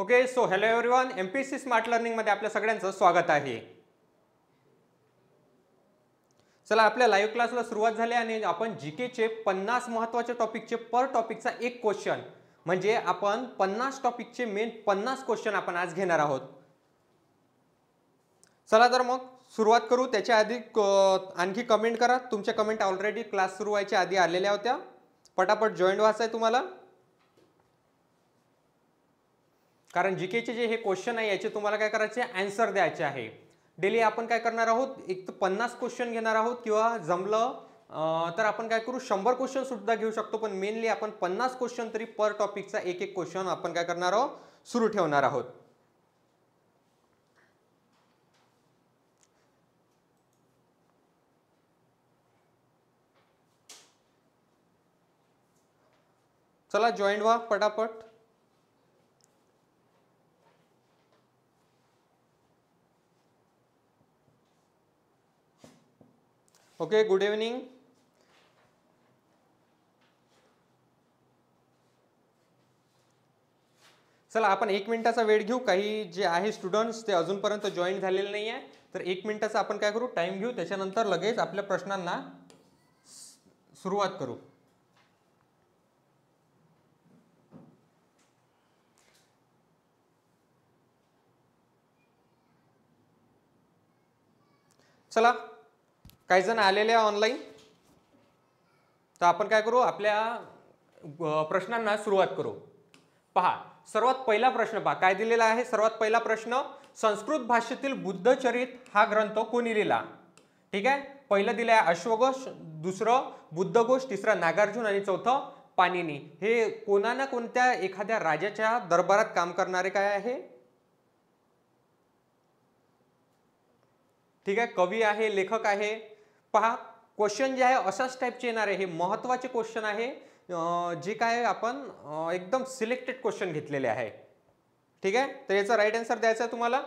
okay so hello everyone M P C smart लर्निंगमध्ये आपल्या सगळ्यांचं स्वागत आहे चला आपल्या लाईव्ह क्लासला सुरुवात झाली आणि आपण जी केचे पन्नास महत्त्वाचे टॉपिकचे पर टॉपिकचा एक क्वेश्चन म्हणजे आपण पन्नास टॉपिकचे मेन पन्नास क्वेश्चन आपण आज घेणार आहोत चला तर मग सुरुवात करू त्याच्या आधी आणखी कमेंट करा तुमच्या कमेंट ऑलरेडी क्लास सुरू व्हायच्या आधी आलेल्या होत्या पटापट जॉईंट व्हायचं आहे तुम्हाला कारण जी केचे जे हे क्वेश्चन आहे याचे तुम्हाला काय करायचे अँसर द्यायचे आहे डेली आपण काय करणार आहोत एक तर पन्नास क्वेश्चन घेणार आहोत किंवा जमलं तर आपण काय करू शंभर क्वेश्चन सुद्धा घेऊ शकतो पण मेनली आपण पन्नास क्वेश्चन तरी पर टॉपिकचा एक एक क्वेश्चन आपण काय करणार आहोत सुरू ठेवणार आहोत चला जॉईंट व्हा पटापट ओके गुड इव्हनिंग चला आपण एक मिनिटाचा वेळ घेऊ काही जे आहे स्टुडंट्स ते अजूनपर्यंत जॉईन झालेले नाही आहे तर एक मिनिटाचा आपण काय करू टाईम घेऊ त्याच्यानंतर लगेच आपल्या प्रश्नांना सुरुवात करू चला काही जण आलेले ऑनलाईन तर आपण काय करू आपल्या प्रश्नांना सुरुवात करू पहा सर्वात पहिला प्रश्न पहा काय दिलेला आहे सर्वात पहिला प्रश्न संस्कृत भाषेतील बुद्धचरित हा ग्रंथ कोणी लिहिला ठीक आहे पहिलं दिलं आहे अश्वघोष दुसरं बुद्धघोष तिसरं नागार्जुन आणि चौथं पाणिनी हे कोणा ना कोणत्या एखाद्या राजाच्या दरबारात काम करणारे काय आहे ठीक आहे कवी आहे लेखक आहे पहा क्वेश्चन जे आहे अशाच टाईपचे येणार आहे हे महत्त्वाचे क्वेश्चन आहे जे काय आपण एकदम सिलेक्टेड क्वेश्चन घेतलेले आहे ठीक आहे तर याचा राईट आन्सर द्यायचा आहे तुम्हाला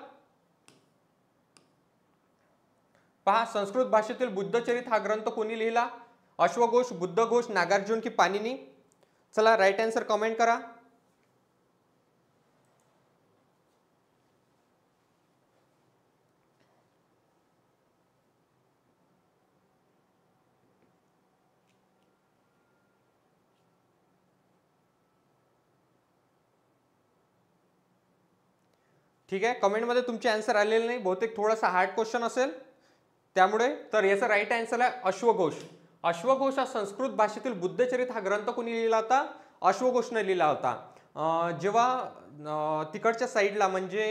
पहा संस्कृत भाषेतील बुद्धचरित हा ग्रंथ कोणी लिहिला अश्वघोष घोष नागार्जुन की पाणिनी चला राईट आन्सर कमेंट करा ठीक आहे कमेंटमध्ये तुमचे आन्सर आलेले नाही बहुतेक थोडासा हार्ड क्वेश्चन असेल त्यामुळे तर याचा राईट ॲन्सर आहे अश्वघोष अश्वघोष हा संस्कृत भाषेतील बुद्धचरित हा ग्रंथ कोणी लिहिला होता अश्वघोषने लिहिला होता जेव्हा तिकडच्या साईडला म्हणजे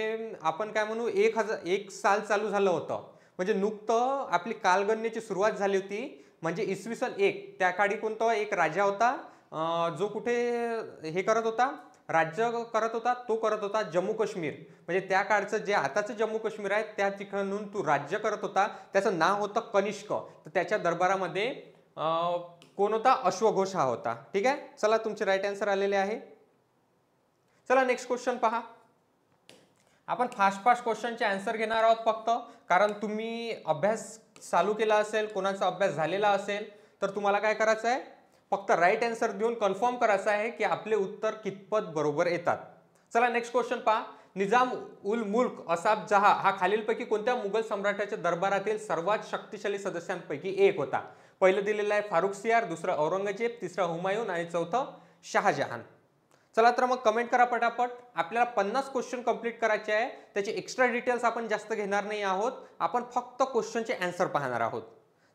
आपण काय म्हणू एक हजार एक साल चालू झालं होतं म्हणजे नुकतं आपली कालगण्येची सुरुवात झाली होती म्हणजे इसवी सन एक त्या काळी कोणता एक राजा होता जो कुठे हे करत होता राज्य करत होता तो करत होता जम्मू काश्मीर म्हणजे त्या काळचं जे आताचं जम्मू काश्मीर आहे त्या ठिकाणून तू राज्य करत होता त्याचं नाव होतं कनिष्क तर त्याच्या दरबारामध्ये कोण होता अश्वघोष हा होता ठीक आहे चला तुमचे राईट आन्सर आलेले आहे चला नेक्स्ट क्वेश्चन पहा आपण फास्ट फास्ट क्वेश्चनचे आन्सर घेणार आहोत फक्त कारण तुम्ही अभ्यास चालू केला असेल कोणाचा अभ्यास झालेला असेल तर तुम्हाला काय करायचं आहे फक्त राईट आन्सर देऊन कन्फर्म करायचं आहे की आपले उत्तर कितपत बरोबर येतात चला नेक्स्ट क्वेश्चन पहा निजाम उल मुल्क असाब जहा हा खालीलपैकी कोणत्या मुघल सम्राटाच्या दरबारातील सर्वात शक्तिशाली सदस्यांपैकी एक होता पहिलं दिलेलं आहे फारुख सियार दुसरा औरंगजेब तिसरा हुमायून आणि चौथं शहाजहान चला तर मग कमेंट करा पटापट आपल्याला पन्नास क्वेश्चन कंप्लीट करायचे आहे त्याचे एक्स्ट्रा डिटेल्स आपण जास्त घेणार नाही आहोत आपण फक्त क्वेश्चनचे अँसर पाहणार आहोत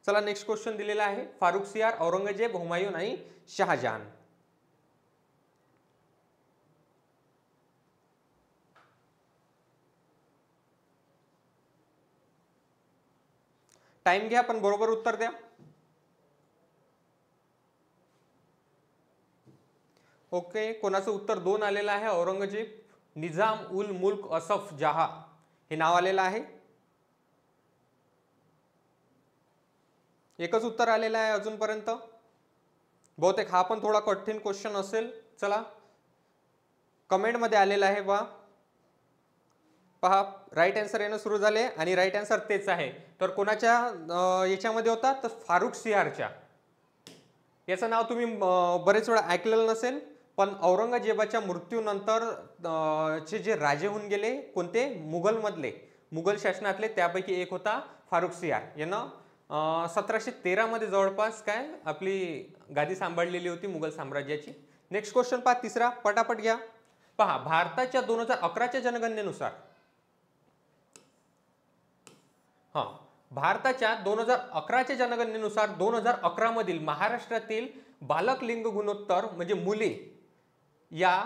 चला नेक्स्ट क्वेश्चन दिलेला आहे फारुख सियार औरंगजेब हुमायून आणि शहाजान टाइम घ्या पण बरोबर उत्तर द्या ओके कोणाचं उत्तर दोन आलेलं आहे औरंगजेब निजाम उल मुल्क असफ जहा हे नाव आलेलं आहे एकच उत्तर आलेलं आहे अजूनपर्यंत बहुतेक हा पण थोडा कठीण क्वेश्चन असेल चला कमेंटमध्ये आलेला आहे वा पहा राईट आन्सर येणं सुरू झाले आणि राईट आन्सर तेच आहे तर कोणाच्या याच्यामध्ये होता तर फारुख सिहारच्या याचं नाव तुम्ही बरेच वेळा ऐकलेलं नसेल पण औरंगजेबाच्या मृत्यूनंतर चे जे राजे होऊन गेले कोणते मुघलमधले मुघल शासनातले त्यापैकी एक होता फारुख सिहार यांना सतराशे तेरामध्ये जवळपास काय आपली गादी सांभाळलेली होती मुघल साम्राज्याची नेक्स्ट क्वेश्चन पहा तिसरा पटापट घ्या पहा भारताच्या दोन हजार अकराच्या जनगणनेनुसार हां भारताच्या दोन हजार अकराच्या जनगणनेनुसार दोन हजार अकरामधील महाराष्ट्रातील बालक लिंग गुणोत्तर म्हणजे मुले या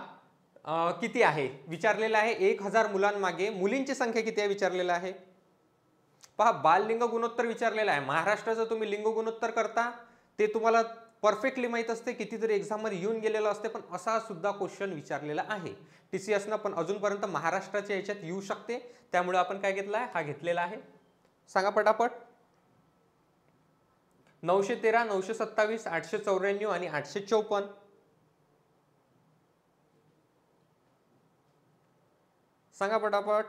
किती आहे विचारलेलं आहे एक हजार मुलांमागे मुलींची संख्या किती आहे विचारलेलं आहे पहा बाल गुणोत्तर विचारलेला आहे महाराष्ट्राचं तुम्ही लिंग गुणोत्तर करता ते तुम्हाला परफेक्टली माहीत असते कितीतरी एक्झाममध्ये येऊन गेलेलं असते पण असा सुद्धा क्वेश्चन विचारलेला आहे टी सी एसनं पण अजूनपर्यंत महाराष्ट्राच्या याच्यात येऊ शकते त्यामुळे आपण काय घेतला आहे हा घेतलेला आहे सांगा पटापट नऊशे तेरा नऊशे सत्तावीस आठशे चौऱ्याण्णव आणि आठशे चौपन्न सांगा पटापट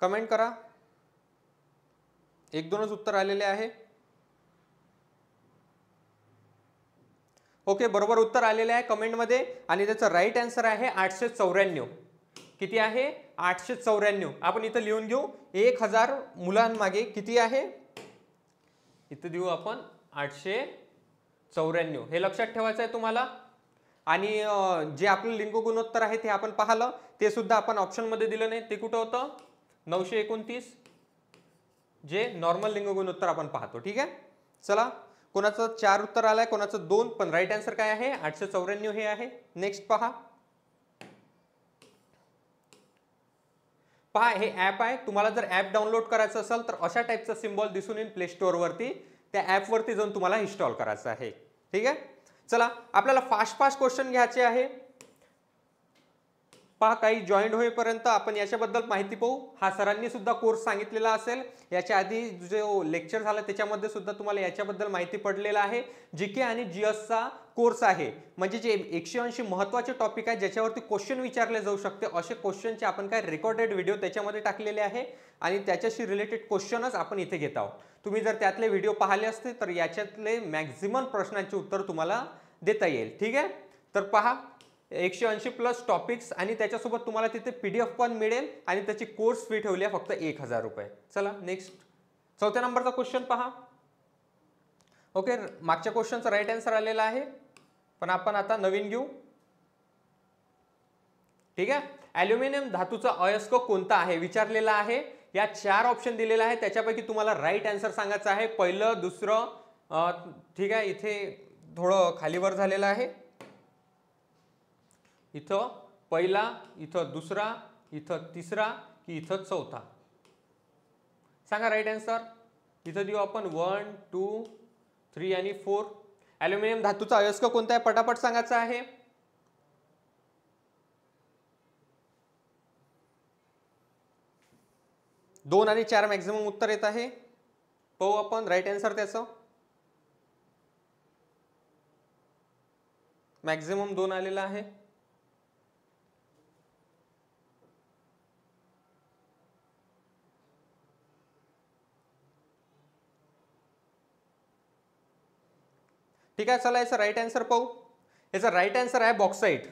कमेंट करा एक दोनच उत्तर आलेले आहे ओके बरोबर उत्तर आलेले आहे कमेंटमध्ये आणि त्याचं राईट आन्सर आहे आठशे चौऱ्याण्णव किती आहे आठशे चौऱ्याण्णव आपण इथं लिहून घेऊ एक हजार मुलांमागे किती आहे इथं देऊ आपण आठशे चौऱ्याण्णव हे लक्षात ठेवायचं आहे तुम्हाला आणि जे आपलं लिंग गुणोत्तर आहे ते आपण पाहिलं ते सुद्धा आपण ऑप्शनमध्ये दिलं नाही ते कुठं होतं नऊशे एकोणतीस जे नॉर्मल लिंगगुण उत्तर आपण पाहतो ठीक आहे चला कोणाचं चार उत्तर आलंय कोणाचं दोन पण राईट आन्सर काय आहे आठशे चौऱ्याण्णव हे आहे नेक्स्ट पहा पहा हे ॲप आहे तुम्हाला जर ॲप डाउनलोड करायचं असेल तर अशा टाईपचं सिम्बॉल दिसून येईल प्ले वरती त्या ॲपवरती जाऊन तुम्हाला इन्स्टॉल करायचं आहे ठीक आहे चला आपल्याला फास्ट फास्ट क्वेश्चन घ्यायचे आहे पहा काही जॉईंट होईपर्यंत आपण याच्याबद्दल माहिती पाहू हा सरांनी सुद्धा कोर्स सांगितलेला असेल याच्या आधी जो लेक्चर झाला त्याच्यामध्ये सुद्धा तुम्हाला याच्याबद्दल माहिती पडलेला आहे जी के आणि जी एसचा कोर्स आहे म्हणजे जे एकशे ऐंशी महत्त्वाचे टॉपिक आहे ज्याच्यावरती क्वेश्चन विचारले जाऊ शकते असे क्वेश्चनचे आपण काय रेकॉर्डेड व्हिडिओ त्याच्यामध्ये टाकलेले आहे आणि त्याच्याशी रिलेटेड क्वेश्चनच आपण इथे घेत आहोत तुम्ही जर त्यातले व्हिडिओ पाहिले असते तर याच्यातले मॅक्झिमम प्रश्नांचे उत्तर तुम्हाला देता येईल ठीक आहे तर पहा एकशे ऐंशी प्लस टॉपिक्स आणि त्याच्यासोबत तुम्हाला तिथे पी डी एफ पण मिळेल आणि त्याची कोर्स फी ठेवली आहे फक्त एक हजार रुपये चला नेक्स्ट चौथ्या नंबरचा क्वेश्चन पहा ओके मागच्या क्वेश्चनचा राईट आन्सर आलेला आहे पण आपण आता नवीन घेऊ ठीक आहे ॲल्युमिनियम धातूचा अयस्क कोणता आहे विचारलेला आहे या चार ऑप्शन दिलेला आहे त्याच्यापैकी तुम्हाला राईट आन्सर सांगायचं आहे पहिलं दुसरं ठीक आहे इथे थोडं खालीवर झालेलं आहे इथं पहिला इथं दुसरा इथं तिसरा की इथं चौथा सांगा राईट अँसर इथं देऊ आपण वन टू थ्री आणि फोर ॲल्युमिनियम धातूचा अयस्क कोणता आहे पटापट सांगायचा आहे दोन आणि चार मॅक्झिमम उत्तर येत आहे पाहू आपण राईट आन्सर त्याचं मॅक्झिमम दोन आलेला आहे ठीक आहे चला याचा राईट आन्सर पाहू याचा राईट आन्सर आहे बॉक्साईट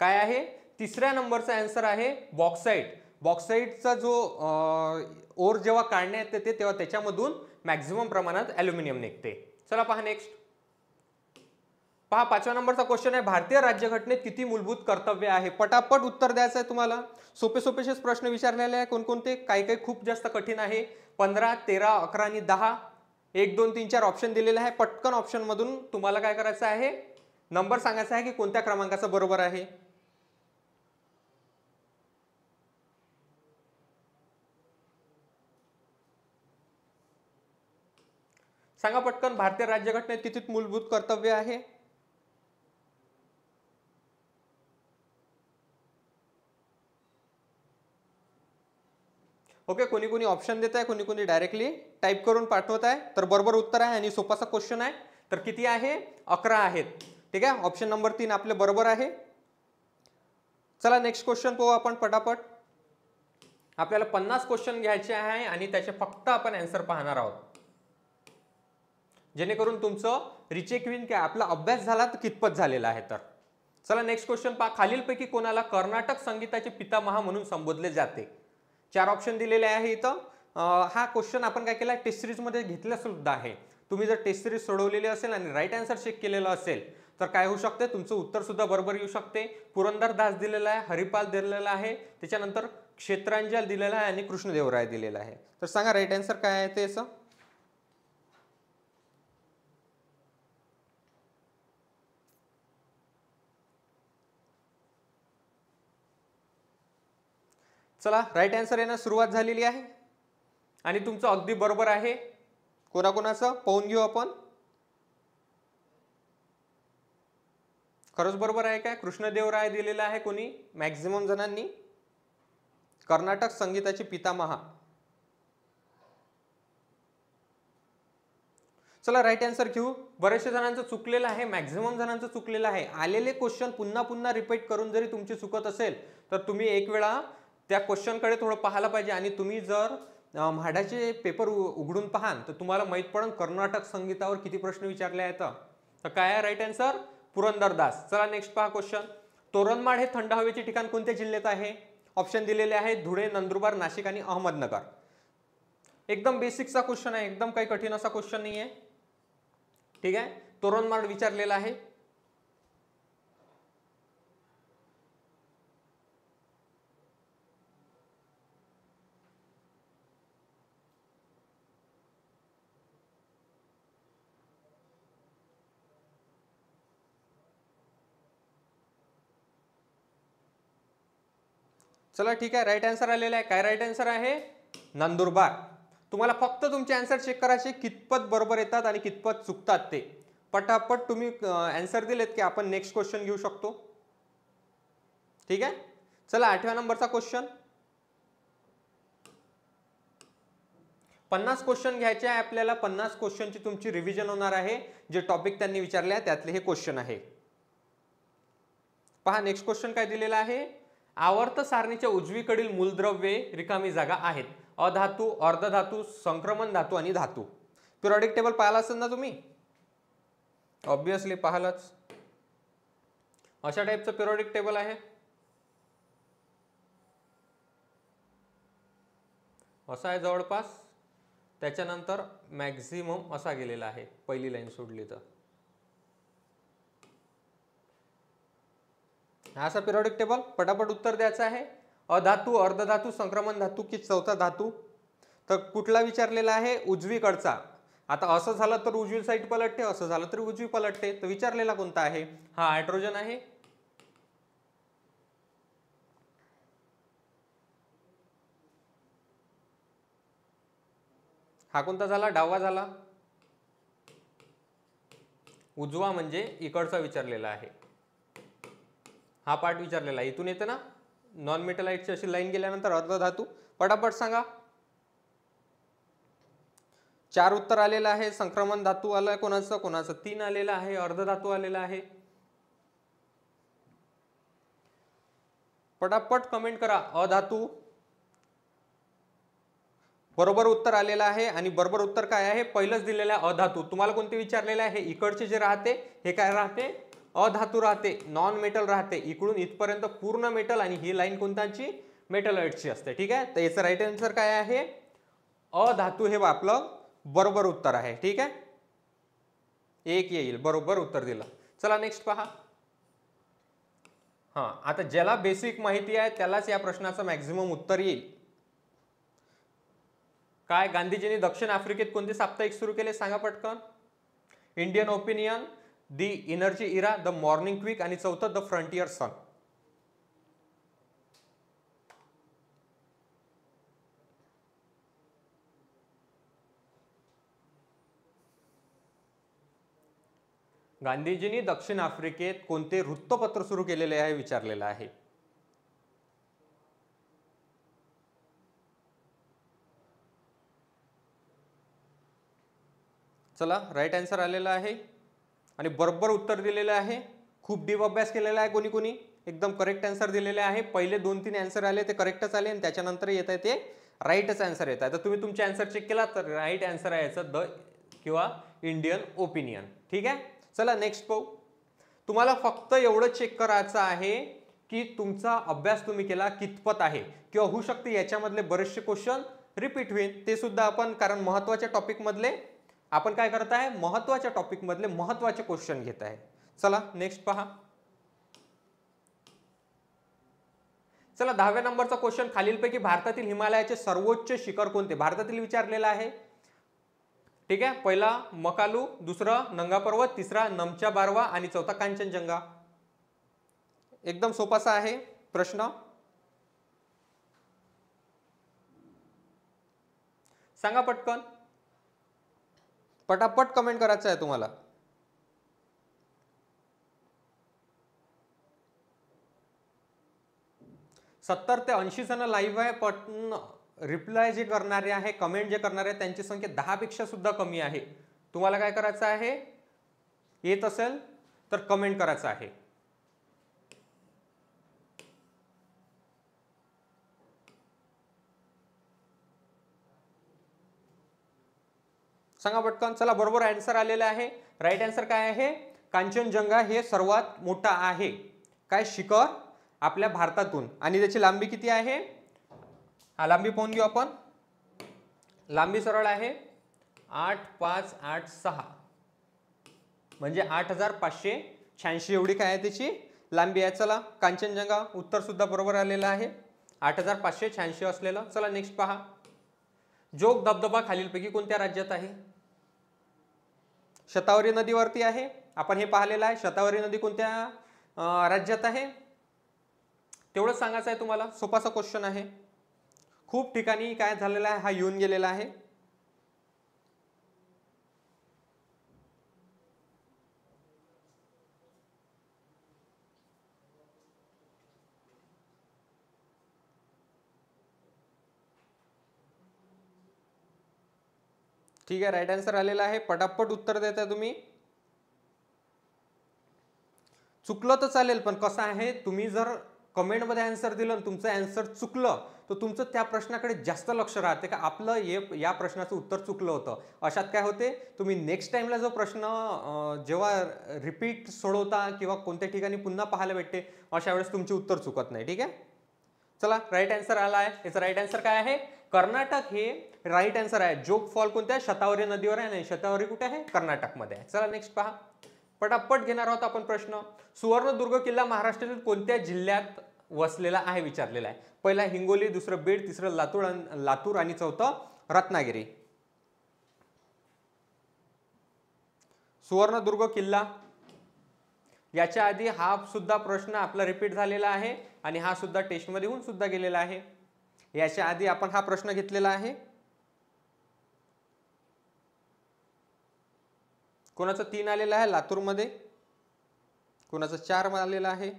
काय आहे तिसऱ्या नंबरचा आन्सर आहे बॉक्साईट बॉक्साईटचा जो ओर जेव्हा काढण्यात येते तेव्हा त्याच्यामधून मॅक्झिमम प्रमाणात ॲल्युमिनियम निघते चला पहा नेक्स्ट पहा पाचव्या नंबरचा क्वेश्चन आहे भारतीय राज्यघटनेत किती मूलभूत कर्तव्य आहे पटापट उत्तर द्यायचं आहे तुम्हाला सोपे सोपेशेच प्रश्न विचारलेले आहे कोणकोणते काही काही खूप जास्त कठीण आहे पंधरा तेरा अकरा आणि दहा एक दोन तीन चार ऑप्शन दिलेला आहे पटकन ऑप्शनमधून तुम्हाला काय करायचं आहे नंबर सांगायचा आहे की कोणत्या क्रमांकाचा बरोबर आहे सांगा पटकन भारतीय राज्यघटनेत किती मूलभूत कर्तव्य आहे ओके कोणी कोणी ऑप्शन देत आहे कोणी कोणी डायरेक्टली टाईप करून पाठवत आहे तर बरोबर उत्तर आहे आणि सोपाचा क्वेश्चन आहे तर किती आहे अकरा आहेत ठीक आहे ऑप्शन नंबर तीन आपले बरोबर आहे चला नेक्स्ट क्वेश्चन पाहू आपण पटापट आपल्याला पन्नास क्वेश्चन घ्यायचे आहे आणि त्याचे फक्त आपण अँसर पाहणार आहोत जेणेकरून तुमचं रिचेक विन काय आपला अभ्यास झाला तर कितपत झालेला आहे तर चला नेक्स्ट क्वेश्चन पहा खालीलपैकी कोणाला कर्नाटक संगीताचे पितामहा म्हणून संबोधले जाते चार ऑप्शन दिलेले आहे इथं हा क्वेश्चन आपण काय केला टेस्ट सिरीजमध्ये घेतला सुद्धा आहे तुम्ही जर टेस्ट सिरीज सोडवलेली असेल आणि राईट आन्सर चेक केलेलं असेल तर काय होऊ शकते तुमचं उत्तर सुद्धा बरोबर येऊ शकते पुरंदर दास दिलेला आहे हरिपाल दिलेला आहे त्याच्यानंतर क्षेत्रांजल दिलेला आहे आणि कृष्णदेवराय दिलेला आहे तर सांगा राईट आन्सर काय आहे ते असं चला राईट आन्सर येणं सुरुवात झालेली आहे आणि तुमचं अगदी बरोबर आहे कोणाकोणाचं पाहून घेऊ आपण खरंच बरोबर आहे काय कृष्णदेवराय दिलेला आहे कोणी मॅक्झिमम जणांनी कर्नाटक संगीताची पितामहा चला राईट आन्सर घेऊ बरेचशे जणांचं चुकलेलं आहे मॅक्झिमम जणांचं चुकलेलं आहे आलेले क्वेश्चन पुन्हा पुन्हा रिपीट करून जरी तुमची चुकत असेल तर तुम्ही एक वेळा त्या क्वेश्चनकडे थोडं पाहायला पाहिजे आणि तुम्ही जर म्हाडाचे पेपर उघडून पाहाल तर तुम्हाला माहीत पडेल कर्नाटक संगीतावर किती प्रश्न विचारले आहेत तर काय आहे राईट पुरंदर पुरंदरदास चला नेक्स्ट पहा क्वेश्चन तोरणमाड हे थंड हवेचे ठिकाण कोणत्या जिल्ह्यात आहे ऑप्शन दिलेले आहे धुळे नंदुरबार नाशिक आणि अहमदनगर एकदम बेसिकचा क्वेश्चन आहे एकदम काही कठीण असा क्वेश्चन नाही आहे ठीक आहे तोरणमाड विचारलेला आहे चला ठीक आहे राईट आन्सर आलेला आहे काय राईट आन्सर आहे नंदुरबार तुम्हाला फक्त तुमचे आन्सर चेक करायचे कितपत बरोबर येतात आणि कितपत चुकतात ते पटापट तुम्ही आन्सर दिलेत की आपण नेक्स्ट क्वेश्चन घेऊ शकतो ठीक आहे चला आठव्या नंबरचा क्वेश्चन पन्नास क्वेश्चन घ्यायचे आहे आपल्याला पन्नास क्वेश्चनची तुमची रिव्हिजन होणार आहे जे टॉपिक त्यांनी विचारले आहे त्यातले हे क्वेश्चन आहे पहा नेक्स्ट क्वेश्चन काय दिलेला आहे आवर्त सारणीच्या उजवीकडील मूलद्रव्ये रिकामी जागा आहेत अधातू अर्धधातू संक्रमण धातू आणि धातू पिरॉडिक टेबल पाहिला असेल ना तुम्ही ऑब्विसली पाहलाच अशा टाईपचं पिरॉडिक टेबल आहे असा आहे जवळपास त्याच्यानंतर मॅक्झिमम असा गेलेला आहे पहिली लाईन सोडली तर असा पिरियडिक टेबल पटापट उत्तर द्यायचं आहे अधातू अर्धधातू संक्रमण धातू की चौथा धातू तर कुठला विचारलेला आहे उजवीकडचा आता असं झालं तर उजवी साईड पलटते असं झालं तर उजवी पलटते तर विचारलेला कोणता आहे हा हायड्रोजन आहे हा कोणता झाला डावा झाला उजवा म्हणजे इकडचा विचारलेला आहे हा पार्ट विचारलेला आहे इथून येते ना नॉन मेटलाइटची अशी लाईन गेल्यानंतर अर्धधातू पटापट सांगा चार उत्तर आलेलं आहे संक्रमण धातू आला कोणाचं कोणाचं तीन आलेलं आहे अर्धधातू आलेला आहे पटापट कमेंट करा अधातू बरोबर उत्तर आलेलं आहे आणि बरोबर उत्तर काय आहे पहिलंच दिलेलं आहे अधातू तुम्हाला कोणते विचारलेलं आहे इकडचे जे राहते हे काय राहते अधातू राहते नॉन मेटल राहते इकडून इथपर्यंत पूर्ण मेटल आणि ही लाईन कोणत्याची मेटलॉइडची असते ठीक आहे तर याचं राईट आन्सर काय आहे अधातू हे आपलं बरोबर उत्तर आहे ठीक आहे एक येईल बरोबर उत्तर दिलं चला नेक्स्ट पहा हां आता ज्याला बेसिक माहिती आहे त्यालाच या प्रश्नाचं मॅक्झिमम उत्तर येईल काय गांधीजींनी दक्षिण आफ्रिकेत कोणते साप्ताहिक सुरू केले सांगा पटकन Indian opinion the energy era the morning quick आणि चौथं द फ्रंटियर सन गांधीजींनी दक्षिण आफ्रिकेत कोणते वृत्तपत्र सुरू केलेले आहे विचारलेलं आहे चला राईट आन्सर आलेला आहे आणि बरोबर उत्तर दिलेलं आहे खूप डीप अभ्यास केलेला आहे कोणी कोणी एकदम करेक्ट आन्सर दिलेले आहे पहिले दोन तीन आन्सर आले ते करेक्टच आले आणि त्याच्यानंतर येत आहे ते राईटच आन्सर येत आहे तर तुम्ही तुमचे आन्सर चेक केला तर राईट आन्सर आहे याचं द किंवा इंडियन ओपिनियन ठीक आहे चला नेक्स्ट पाहू तुम्हाला फक्त एवढं चेक करायचं आहे की तुमचा अभ्यास तुम्ही केला कितपत आहे किंवा होऊ शकते याच्यामधले बरेचसे क्वेश्चन रिपीट होईल ते सुद्धा आपण कारण महत्त्वाच्या टॉपिकमधले आपण काय करत आहे महत्त्वाच्या टॉपिकमधले महत्त्वाचे क्वेश्चन घेत आहे चला नेक्स्ट पहा चला दहाव्या नंबरचा क्वेश्चन खालीलपैकी भारतातील हिमालयाचे सर्वोच्च शिखर कोणते भारतातील विचारलेलं आहे ठीक आहे पहिला मकालू दुसरा नंगा पर्वत तिसरा नमच्या बारवा आणि चौथा कांचनजंगा एकदम सोपासा आहे प्रश्न सांगा पटकन पटापट कमेंट करायचं आहे तुम्हाला सत्तर ते ऐंशी जण लाईव्ह आहे पण रिप्लाय जे करणारे आहे कमेंट जे करणारे आहे त्यांची संख्या दहापेक्षा सुद्धा कमी आहे तुम्हाला काय करायचं आहे येत असेल तर कमेंट करायचं आहे सांगा पटकन चला बरोबर आन्सर आलेला आहे राईट आन्सर काय आहे कांचनजंगा हे सर्वात मोठा आहे काय शिखर आपल्या भारतातून आणि त्याची लांबी किती आहे हा लांबी पाहून घेऊ आपण लांबी सरळ आहे आठ पाच आठ सहा म्हणजे आठ हजार पाचशे शहाऐंशी एवढी काय आहे त्याची लांबी आहे चला कांचनजंगा उत्तर सुद्धा बरोबर आलेलं आहे आठ हजार पाचशे शहाऐंशी असलेलं चला नेक्स्ट पहा जोग धबधबा खालीलपैकी कोणत्या राज्यात आहे शतावरी नदीवरती आहे आपण हे पाहिलेलं आहे शतावरी नदी कोणत्या राज्यात आहे तेवढंच सांगायचं आहे तुम्हाला सोपासा क्वेश्चन आहे खूप ठिकाणी काय झालेला आहे हा येऊन गेलेला आहे ठीक आहे राईट आन्सर आलेला आहे पटापट उत्तर देता तुम्ही चुकलं तर चालेल पण कसं आहे तुम्ही जर कमेंटमध्ये आन्सर दिलं तुमचं आन्सर चुकलं तर तुमचं त्या प्रश्नाकडे जास्त लक्ष राहते का आपलं हे या प्रश्नाचं उत्तर चुकलं होतं अशात काय होते तुम्ही नेक्स्ट टाईमला जो प्रश्न जेव्हा रिपीट सोडवता किंवा कोणत्या ठिकाणी पुन्हा पाहायला भेटते अशा वेळेस तुमचे उत्तर चुकत नाही ठीक आहे चला राईट आन्सर आला आहे याचा राईट आन्सर काय आहे कर्नाटक हे राईट आन्सर आहे जोग फॉल कोणत्या शतावरी नदीवर आहे आणि शतावरी कुठे आहे कर्नाटकमध्ये आहे चला नेक्स्ट पहा पटापट घेणार आहोत आपण प्रश्न सुवर्णदुर्ग किल्ला महाराष्ट्रातील कोणत्या जिल्ह्यात वसलेला आहे विचारलेला आहे पहिला हिंगोली दुसरं बीड तिसरं लातूर लातूर आणि चौथं रत्नागिरी सुवर्णदुर्ग किल्ला याच्या आधी हा सुद्धा प्रश्न आपला रिपीट झालेला आहे आणि हा सुद्धा टेस्टमध्ये होऊन सुद्धा गेलेला आहे याच्या आधी आपण हा प्रश्न घेतलेला आहे कोणाचं तीन आलेलं आहे लातूरमध्ये कोणाचं चार आलेलं आहे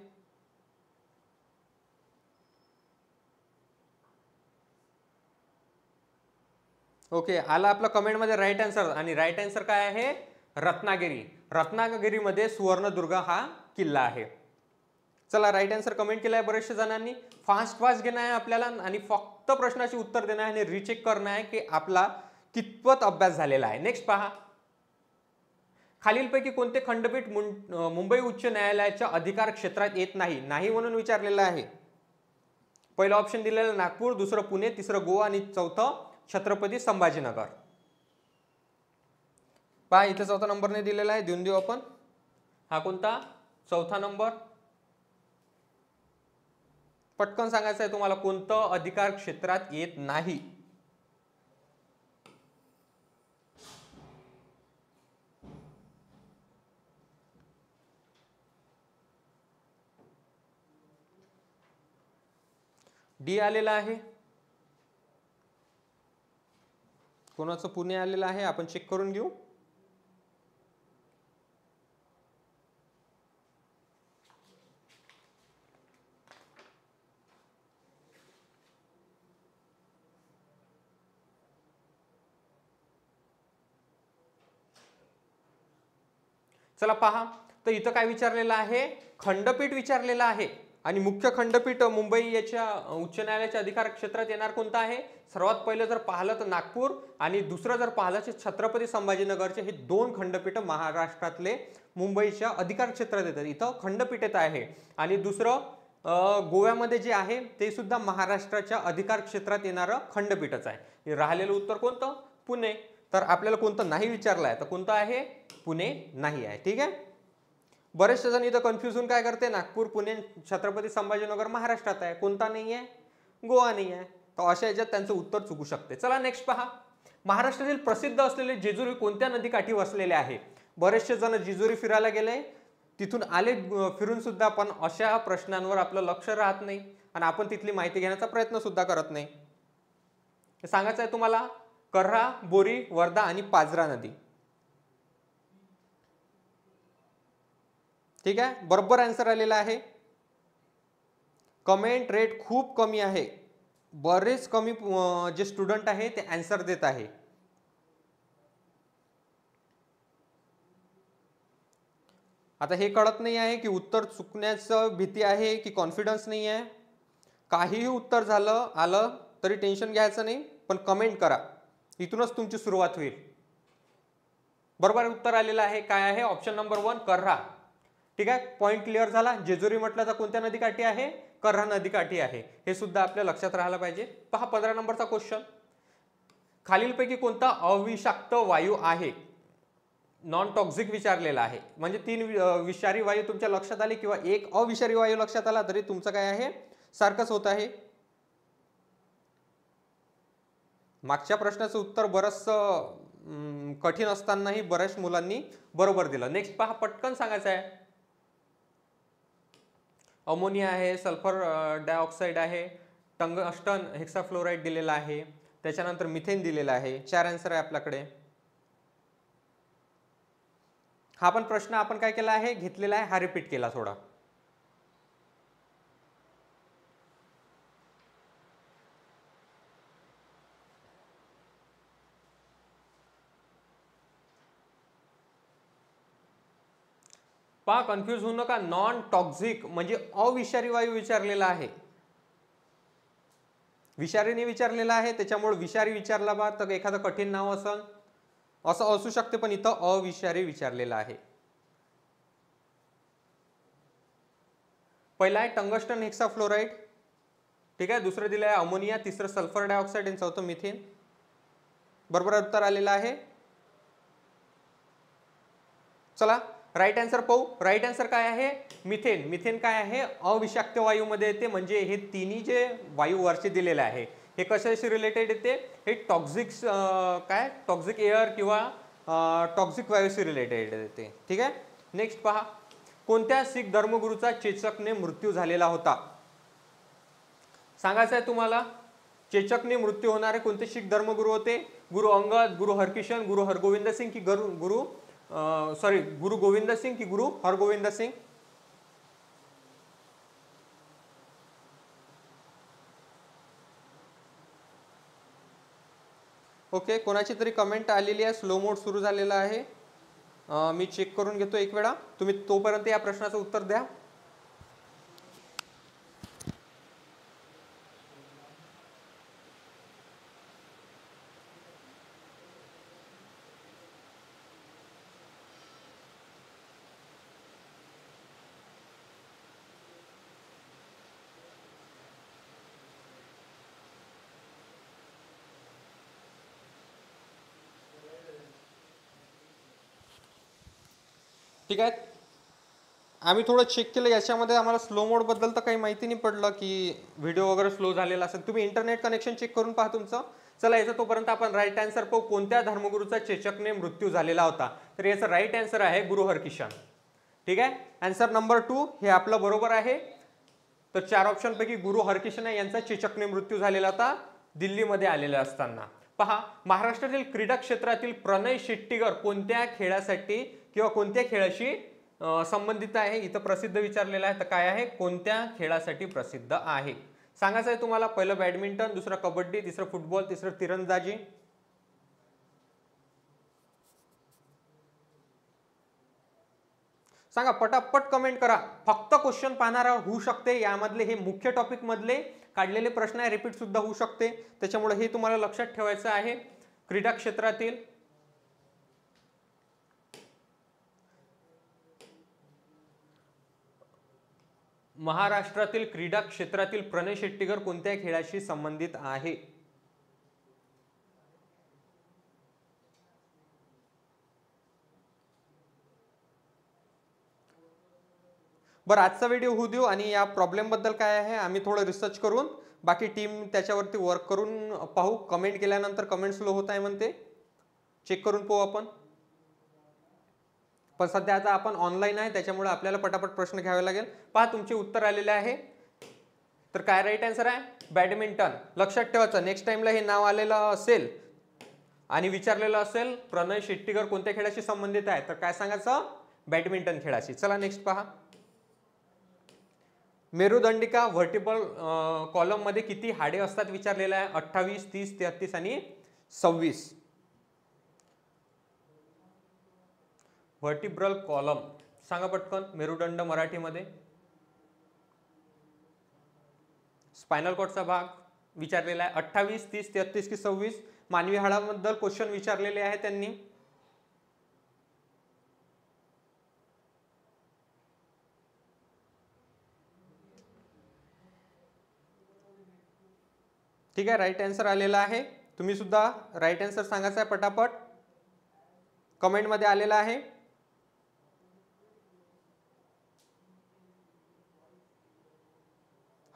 ओके आला आपला कमेंटमध्ये राईट आन्सर आणि राईट आन्सर काय आहे रत्नागिरी रत्नागिरीमध्ये सुवर्णदुर्ग हा किल्ला आहे चला राईट आन्सर कमेंट केला आहे बरेचशा जणांनी फास्ट फास्ट घेणं आहे आपल्याला आणि फक्त प्रश्नाचे उत्तर देणं आहे आणि रिचेक करणं आहे की आपला कितपत अभ्यास झालेला आहे नेक्स्ट पहा खालीलपैकी कोणते खंडपीठ मुंबई उच्च न्यायालयाच्या अधिकार क्षेत्रात येत नाही नाही म्हणून विचारलेलं आहे पहिलं ऑप्शन दिलेलं नागपूर दुसरं पुणे तिसरं गोवा आणि चौथं छत्रपती संभाजीनगर पहा इथं चौथा नंबरने दिलेला आहे देऊन देऊ आपण हा कोणता चौथा नंबर पटकन सांगायचं आहे तुम्हाला कोणतं अधिकार क्षेत्रात येत नाही डी आलेला आहे कोणाचं पुणे आलेलं आहे आपण चेक करून घेऊ चला पहा तर इथं काय विचारलेलं आहे खंडपीठ विचारलेलं आहे आणि मुख्य खंडपीठ मुंबई याच्या उच्च न्यायालयाच्या अधिकार क्षेत्रात येणार कोणतं आहे सर्वात पहिलं जर पाहिलं तर नागपूर आणि दुसरं जर पाहिलं छत्रपती संभाजीनगरचे हे दोन खंडपीठ महाराष्ट्रातले मुंबईच्या अधिकार क्षेत्रात येतात इथं येत आहे आणि दुसरं गोव्यामध्ये जे आहे ते सुद्धा महाराष्ट्राच्या अधिकार क्षेत्रात येणारं खंडपीठच आहे राहिलेलं उत्तर कोणतं पुणे तर आपल्याला कोणतं नाही विचारलं आहे तर कोणतं आहे पुणे नाही आहे ठीक आहे बरेचसे जण इथं कन्फ्युज होऊन काय करते नागपूर पुणे छत्रपती संभाजीनगर महाराष्ट्रात आहे कोणता नाही आहे गोवा नाही आहे तर अशा याच्यात त्यांचं उत्तर चुकू शकते चला नेक्स्ट पहा महाराष्ट्रातील प्रसिद्ध असलेले जेजुरी कोणत्या नदीकाठी वसलेले आहे बरेचसे जण जेजुरी फिरायला गेले तिथून आले फिरून सुद्धा पण अशा प्रश्नांवर आपलं लक्ष राहत नाही आणि आपण तिथली माहिती घेण्याचा प्रयत्न सुद्धा करत नाही सांगायचं आहे तुम्हाला कर्रा बोरी वर्धा आणि पाजरा नदी ठीक आहे बरोबर आंसर आलेला आहे कमेंट रेट खूप कमी आहे बरेच कमी जे स्टुडंट आहे ते ॲन्सर देत आहे आता हे कळत नाही आहे की उत्तर चुकण्याचं भीती आहे की कॉन्फिडन्स नाही आहे काहीही उत्तर झालं आलं तरी टेन्शन घ्यायचं नाही पण कमेंट करा इथूनच तुमची सुरुवात होईल बरोबर उत्तर आलेलं आहे काय आहे ऑप्शन नंबर वन करा ठीक आहे पॉईंट क्लिअर झाला जेजुरी म्हटलं तर कोणत्या नदीकाठी आहे कर्हा नदीकाठी आहे हे सुद्धा आपल्या लक्षात राहायला पाहिजे पहा पंधरा नंबरचा क्वेश्चन खालीलपैकी कोणता अविषाक्त वायू आहे नॉन टॉक्झिक विचारलेला आहे म्हणजे तीन विषारी वायू तुमच्या लक्षात आले किंवा एक अविषारी वायू लक्षात आला तरी तुमचं काय आहे सारखंच होत आहे मागच्या प्रश्नाचं उत्तर बरंचसं कठीण असतानाही बऱ्याच मुलांनी बरोबर दिलं नेक्स्ट पहा पटकन सांगायचं आहे अमोनिया आहे सल्फर डायऑक्साईड आहे टंगस्टन हेक्साफ्लोराईड दिलेला आहे त्याच्यानंतर मिथेन दिलेला आहे चार आन्सर आहे आपल्याकडे हा पण प्रश्न आपण काय केला आहे घेतलेला आहे हा रिपीट केला थोडा पा कन्फ्यूज होऊ नका नॉन टॉक्झिक म्हणजे अविषारी वायू विचारलेला आहे विषारीने विचारलेला आहे त्याच्यामुळे विषारी विचारला बा तर एखादं कठीण नाव असं असं असू शकते पण इथं अविषारी विचारलेला आहे पहिला आहे टंगस्टन फ्लोराईड ठीक आहे दुसरं दिलं आहे अमोनिया तिसरं सल्फर डायऑक्साईड आणि चौथं मिथेन बरोबर उत्तर आलेलं आहे चला राईट आन्सर पाहू राईट आन्सर काय आहे मिथेन मिथेन काय आहे अविषाक्त वायूमध्ये येते म्हणजे हे तिन्ही जे वायू वर्ष दिलेले आहे हे कशाशी रिलेटेड येते हे टॉक्झिक काय टॉक्झिक एअर किंवा टॉक्झिक वायूशी रिलेटेड येते ठीक आहे नेक्स्ट पहा कोणत्या सिख धर्मगुरूचा चेचकने मृत्यू झालेला होता सांगायचं आहे तुम्हाला चेचकने मृत्यू होणारे कोणते शीख धर्मगुरु होते गुरु अंगद गुरु हरकिशन गुरु हरगोविंद सिंग की गुरु गुरु सॉरी गुरु गोविंद सिंग की गुरु हरगोविंद सिंग ओके कोणाची तरी कमेंट आलेली आहे स्लो मोड सुरू झालेला आहे मी चेक करून घेतो एक वेळा तुम्ही तोपर्यंत या प्रश्नाचं उत्तर द्या ठीक आहे आम्ही थोडं चेक केलं याच्यामध्ये आम्हाला स्लो मोडबद्दल तर काही माहिती नाही पडलं की व्हिडिओ वगैरे स्लो झालेला असेल तुम्ही इंटरनेट कनेक्शन चेक करून पहा तुमचं चला याचा तोपर्यंत आपण राईट आन्सर पाहू कोणत्या धर्मगुरूचा चेचकने मृत्यू झालेला होता तर याचा राईट आन्सर आहे गुरु हरकिशन ठीक आहे आन्सर नंबर टू हे आपलं बरोबर आहे तर चार पैकी गुरु हरकिशन यांचा चेचकने मृत्यू झालेला होता दिल्लीमध्ये आलेला असताना पहा महाराष्ट्रातील क्रीडा क्षेत्रातील प्रणय शेट्टीगर कोणत्या खेळासाठी किंवा कोणत्या खेळाशी संबंधित आहे इथं प्रसिद्ध विचारलेलं आहे तर काय आहे कोणत्या खेळासाठी प्रसिद्ध आहे सांगायचं आहे तुम्हाला पहिलं बॅडमिंटन दुसरं कबड्डी तिसरं फुटबॉल तिसरं तिरंदाजी सांगा पटापट कमेंट करा फक्त क्वेश्चन पाहणारा होऊ शकते यामधले हे मुख्य टॉपिकमधले काढलेले प्रश्न आहे रिपीट सुद्धा होऊ शकते त्याच्यामुळे हे तुम्हाला लक्षात ठेवायचं आहे क्रीडा क्षेत्रातील महाराष्ट्रातील क्रीडा क्षेत्रातील प्रणय शेट्टीकर कोणत्या खेळाशी संबंधित आहे बरं आजचा व्हिडिओ होऊ देऊ आणि या प्रॉब्लेमबद्दल काय आहे आम्ही थोडं रिसर्च करून बाकी टीम त्याच्यावरती वर्क करून पाहू कमेंट केल्यानंतर कमेंट स्लो होत आहे म्हणते चेक करून पाहू आपण पण सध्या आता आपण ऑनलाईन आहे त्याच्यामुळे आपल्याला पटापट प्रश्न घ्यावे लागेल पहा तुमचे उत्तर आलेले आहे तर काय राईट आन्सर आहे बॅडमिंटन लक्षात ठेवायचं नेक्स्ट टाइमला हे नाव आलेलं असेल आणि विचारलेलं असेल प्रणय शेट्टीकर कोणत्या खेळाशी संबंधित आहे तर काय सांगायचं बॅडमिंटन खेळाशी चला नेक्स्ट पहा मेरुदंडिका व्हर्टिबल कॉलममध्ये किती हाडे असतात विचारलेलं आहे अठ्ठावीस तीस तेहत्तीस आणि सव्वीस व्हर्टिब्रल कॉलम सांगा पटकन मेरुदंड मराठीमध्ये स्पायनल कॉर्डचा भाग विचारलेला आहे अठ्ठावीस तीस तेहत्तीस की सव्वीस मानवी हाडाबद्दल क्वेश्चन विचारलेले आहे त्यांनी ठीक आहे राईट आन्सर आलेला आहे तुम्ही सुद्धा राईट आन्सर सांगायचा आहे पटापट कमेंटमध्ये आलेला आहे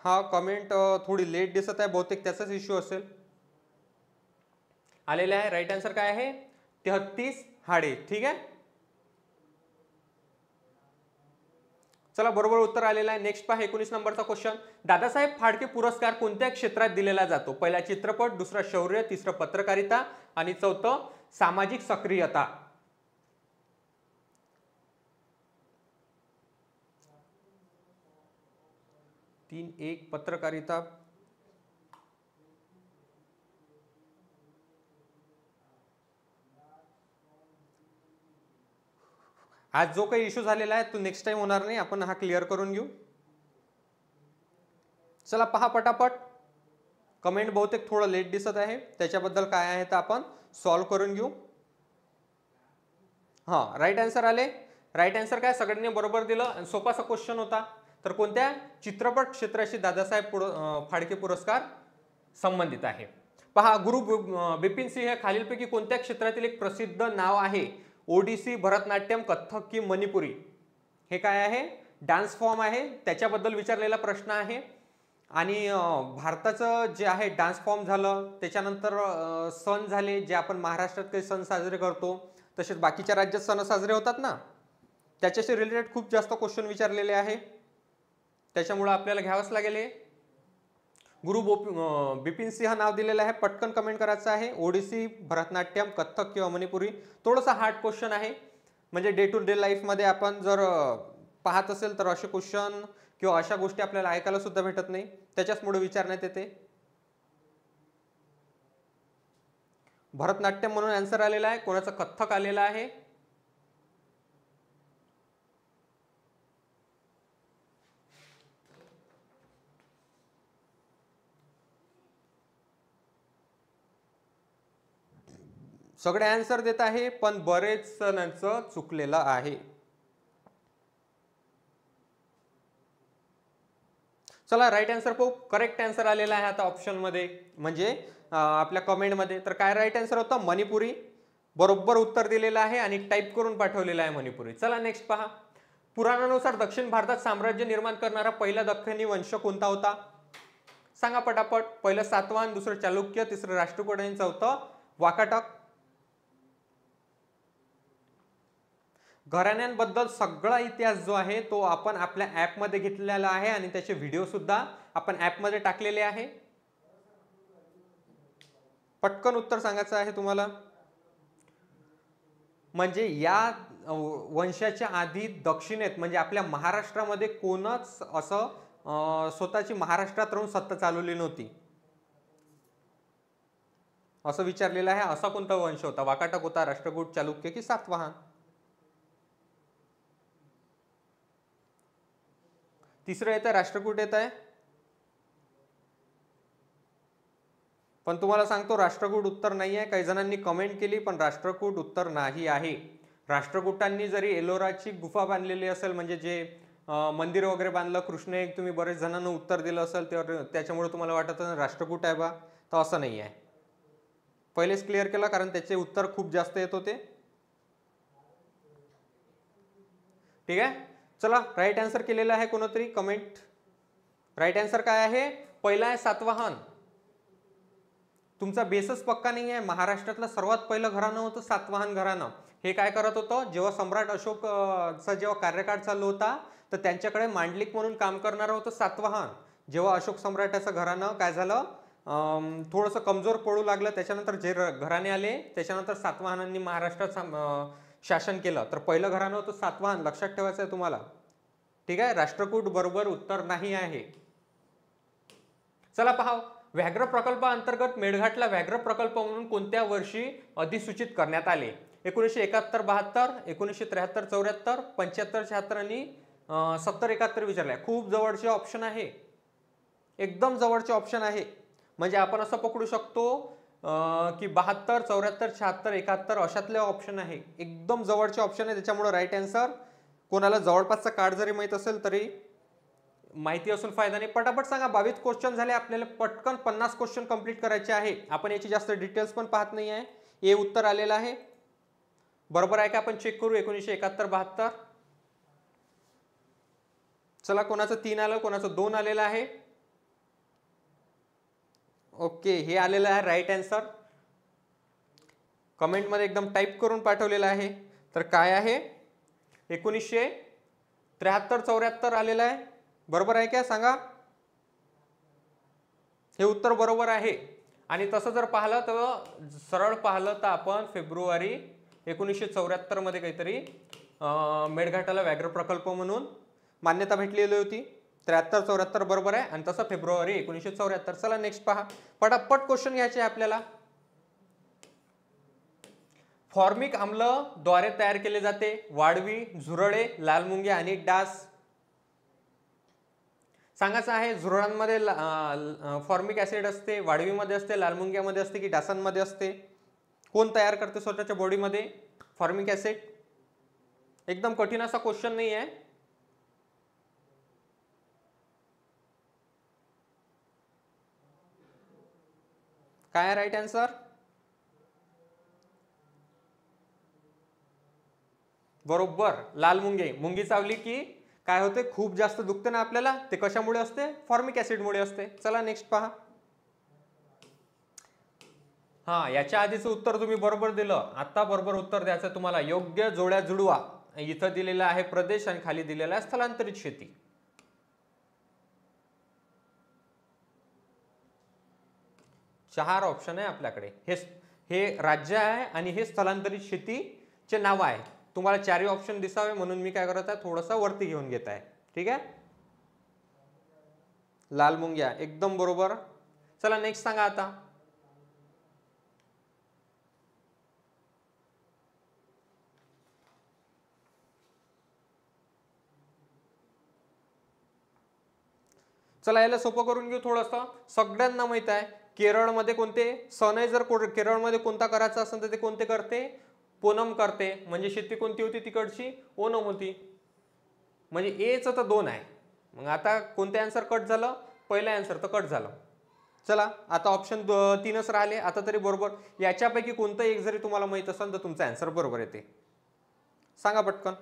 हा कमेंट थोडी लेट दिसत आहे बहुतेक त्याचाच इश्यू असेल आलेला आहे राईट आन्सर काय आहे तेहत्तीस हाडे ठीक आहे चला बरोबर उत्तर आलेलं आहे नेक्स्ट पहा एकोणीस नंबरचा क्वेश्चन दादासाहेब फाडके पुरस्कार कोणत्या क्षेत्रात दिलेला जातो पहिला चित्रपट दुसरा शौर्य तिसरं पत्रकारिता आणि चौथं सामाजिक सक्रियता तीन एक पत्रकारिता आज जो काही इश्यू झालेला आहे तो नेक्स्ट टाइम होणार नाही आपण हा क्लिअर करून घेऊ चला पहा पटापट कमेंट बहुतेक थोडं लेट दिसत आहे त्याच्याबद्दल काय आहे तर आपण सॉल्व्ह करून घेऊ हां राईट आन्सर आले राईट आन्सर काय सगळ्यांनी बरोबर दिलं आणि सोपासा क्वेश्चन होता तर कोणत्या चित्रपट क्षेत्राशी दादासाहेब पुर फाडके पुरस्कार संबंधित आहे पहा गुरु बिपिन सिंह हे खालीलपैकी कोणत्या क्षेत्रातील एक प्रसिद्ध नाव आहे ओडिसी भरतनाट्यम कथ्थक की मणिपुरी हे काय आहे डान्स फॉर्म आहे त्याच्याबद्दल विचारलेला प्रश्न आहे आणि भारताचं जे आहे डान्स फॉर्म झालं त्याच्यानंतर सण झाले जे आपण महाराष्ट्रात काही सण साजरे करतो तसेच बाकीच्या राज्यात सण साजरे होतात ना त्याच्याशी रिलेटेड खूप जास्त क्वेश्चन विचारलेले आहे त्याच्यामुळं आपल्याला घ्यावंच लागेल हे गुरु बोपी बिपिन सिंह नाव दिलेलं आहे पटकन कमेंट करायचं आहे ओडिसी भरतनाट्यम कथ्थक किंवा मणिपुरी थोडंसं हार्ड क्वेश्चन आहे म्हणजे डे टू डे लाईफमध्ये आपण जर पाहत असेल तर असे क्वेश्चन किंवा अशा गोष्टी आपल्याला ऐकायला सुद्धा भेटत नाही त्याच्याचमुळे विचारण्यात येते भरतनाट्यम म्हणून आन्सर आलेला आहे कोणाचं कथ्थक आलेलं आहे सगळे आन्सर देत आहे पण बरेच जणांचं चुकलेलं आहे चला राईट आन्सर पाहू करेक्ट आन्सर आलेला आहे आता ऑप्शनमध्ये म्हणजे आपल्या कमेंटमध्ये तर काय राईट आन्सर होतं मणिपुरी बरोबर उत्तर दिलेलं आहे आणि टाईप करून पाठवलेलं आहे मणिपुरी चला नेक्स्ट पहा पुराणानुसार दक्षिण भारतात साम्राज्य निर्माण करणारा पहिला दख्खनी वंश कोणता होता सांगा पटापट पहिलं सातवान दुसरं चालुक्य तिसरं राष्ट्रकूट आणि चौथं वाकाटक घराण्यांबद्दल सगळा इतिहास जो आहे तो आपण आपल्या ॲपमध्ये घेतलेला आहे आणि त्याचे व्हिडिओसुद्धा आपण ॲपमध्ये टाकलेले आहे पटकन उत्तर सांगायचं आहे तुम्हाला म्हणजे या वंशाच्या आधी दक्षिणेत म्हणजे आपल्या महाराष्ट्रामध्ये कोणच असं स्वतःची महाराष्ट्रात राहून सत्ता चालवली नव्हती असं विचारलेलं आहे असा कोणता वंश होता वाकाटक होता राष्ट्रकूट चालुक्य की सातवाहन तिसरं येतं राष्ट्रकूट येत आहे पण तुम्हाला सांगतो राष्ट्रकूट उत्तर नाही आहे काही जणांनी कमेंट केली पण राष्ट्रकूट उत्तर नाही आहे राष्ट्रकूटांनी जरी एलोराची गुफा बांधलेली असेल म्हणजे जे मंदिर वगैरे बांधलं कृष्ण एक तुम्ही बरेच जणांना उत्तर दिलं असेल तर त्याच्यामुळे तुम्हाला वाटत राष्ट्रकूट आहे बा तर असं नाही आहे पहिलेच क्लिअर केलं कारण त्याचे उत्तर खूप जास्त येत होते ठीक आहे चला राईट आन्सर केलेला आहे कोणतरी कमेंट राईट आन्सर काय आहे पहिला आहे सातवाहन तुमचा बेसच पक्का नाही आहे महाराष्ट्रातलं सर्वात पहिलं घराणं होतं सातवाहन घराणं हे काय करत होतं जेव्हा सम्राट अशोक चा जेव्हा कार्यकाळ चालू होता तर त्यांच्याकडे मांडलिक म्हणून काम करणारं होतं सातवाहन जेव्हा अशोक सम्राटाचं घराणं काय झालं थोडंसं कमजोर पडू लागलं त्याच्यानंतर जे घराणे आले त्याच्यानंतर सातवाहनांनी महाराष्ट्रात शासन केलं तर पहिलं घराणं होतं सातवाहन लक्षात ठेवायचं आहे तुम्हाला ठीक आहे राष्ट्रकूट बरोबर उत्तर नाही आहे चला पहा व्याघ्र प्रकल्पाअंतर्गत मेळघाटला व्याघ्र प्रकल्प म्हणून कोणत्या वर्षी अधिसूचित करण्यात आले एकोणीसशे एकाहत्तर बहात्तर एकोणीसशे त्र्याहत्तर चौऱ्याहत्तर पंच्याहत्तर शहात्तर आणि सत्तर एकाहत्तर विचारले खूप जवळचे ऑप्शन आहे एकदम जवळचे ऑप्शन आहे म्हणजे आपण असं पकडू शकतो की बहात्तर चौऱ्याहत्तर शहात्तर एकाहत्तर अशातले ऑप्शन आहे एकदम जवळचे ऑप्शन आहे त्याच्यामुळे राईट आन्सर कोणाला जवळपासचा कार्ड जरी माहीत असेल तरी माहिती असून फायदा नाही पटापट सांगा बावीस क्वेश्चन झाले आपल्याला पटकन पन्नास क्वेश्चन कंप्लीट करायचे आहे आपण याची जास्त डिटेल्स पण पाहत नाही आहे ए उत्तर आलेलं आहे बरोबर आहे का आपण चेक करू एकोणीसशे एकाहत्तर बहात्तर चला कोणाचं तीन आलं कोणाचं दोन आलेलं आहे ओके हे आलेलं आहे राईट ॲन्सर कमेंटमध्ये एकदम टाईप करून पाठवलेलं आहे तर काय आहे एकोणीसशे त्र्याहत्तर चौऱ्याहत्तर आलेलं आहे बरोबर आहे का सांगा हे उत्तर बरोबर आहे आणि तसं जर पाहिलं तर सरळ पाहिलं तर आपण फेब्रुवारी एकोणीसशे चौऱ्याहत्तरमध्ये काहीतरी मेळघाटाला व्याघ्र प्रकल्प म्हणून मान्यता भेटलेली होती त्र्याहत्तर चौऱ्याहत्तर बरोबर आहे आणि तसं फेब्रुवारी एकोणीसशे चौऱ्याहत्तर चला नेक्स्ट पहा पटापट क्वेश्चन घ्यायचे आपल्याला फॉर्मिक आम्ल द्वारे तयार केले जाते वाडवी झुरळे लाल मुंगे आणि डास सांगायचं आहे झुरळांमध्ये फॉर्मिक ऍसिड असते वाढवीमध्ये असते लाल मुंग्यामध्ये असते की डासांमध्ये असते कोण तयार करते स्वतःच्या बॉडीमध्ये फॉर्मिक ऍसिड एकदम कठीण असा क्वेश्चन नाही आहे काय आहे राईट आन्सर बरोबर लाल मुंगे मुंगी चावली की काय होते खूप जास्त दुखते ना आपल्याला ते कशामुळे असते फॉर्मिक ऍसिडमुळे असते चला नेक्स्ट पहा हा याच्या आधीचं उत्तर तुम्ही बरोबर दिलं आता बरोबर उत्तर द्यायचं तुम्हाला योग्य जोड्या जुडवा इथं दिलेला आहे प्रदेश आणि खाली दिलेला आहे स्थलांतरित शेती चार ऑप्शन आहे आपल्याकडे हे हे राज्य आहे आणि हे स्थलांतरित शेतीचे नाव आहे तुम्हाला चारही ऑप्शन दिसावे म्हणून मी काय करत आहे थोडंसं वरती घेऊन घेत आहे ठीक आहे लाल मुंग्या एकदम बरोबर चला नेक्स्ट सांगा आता चला याला सोपं करून घेऊ थोडंसं सगळ्यांना माहित आहे केरळमध्ये कोणते सणय जर केरळमध्ये कोणता करायचा असेल तर ते कोणते करते पोनम करते म्हणजे शेती कोणती होती तिकडची ओनम होती म्हणजे एचं तर दोन आहे मग आता कोणते आन्सर कट झालं पहिलं आन्सर तर कट झालं चला आता ऑप्शन तीनच राहिले आता तरी बरोबर याच्यापैकी कोणतं एक जरी तुम्हाला माहीत असेल तर तुमचा आन्सर बरोबर येते सांगा पटकन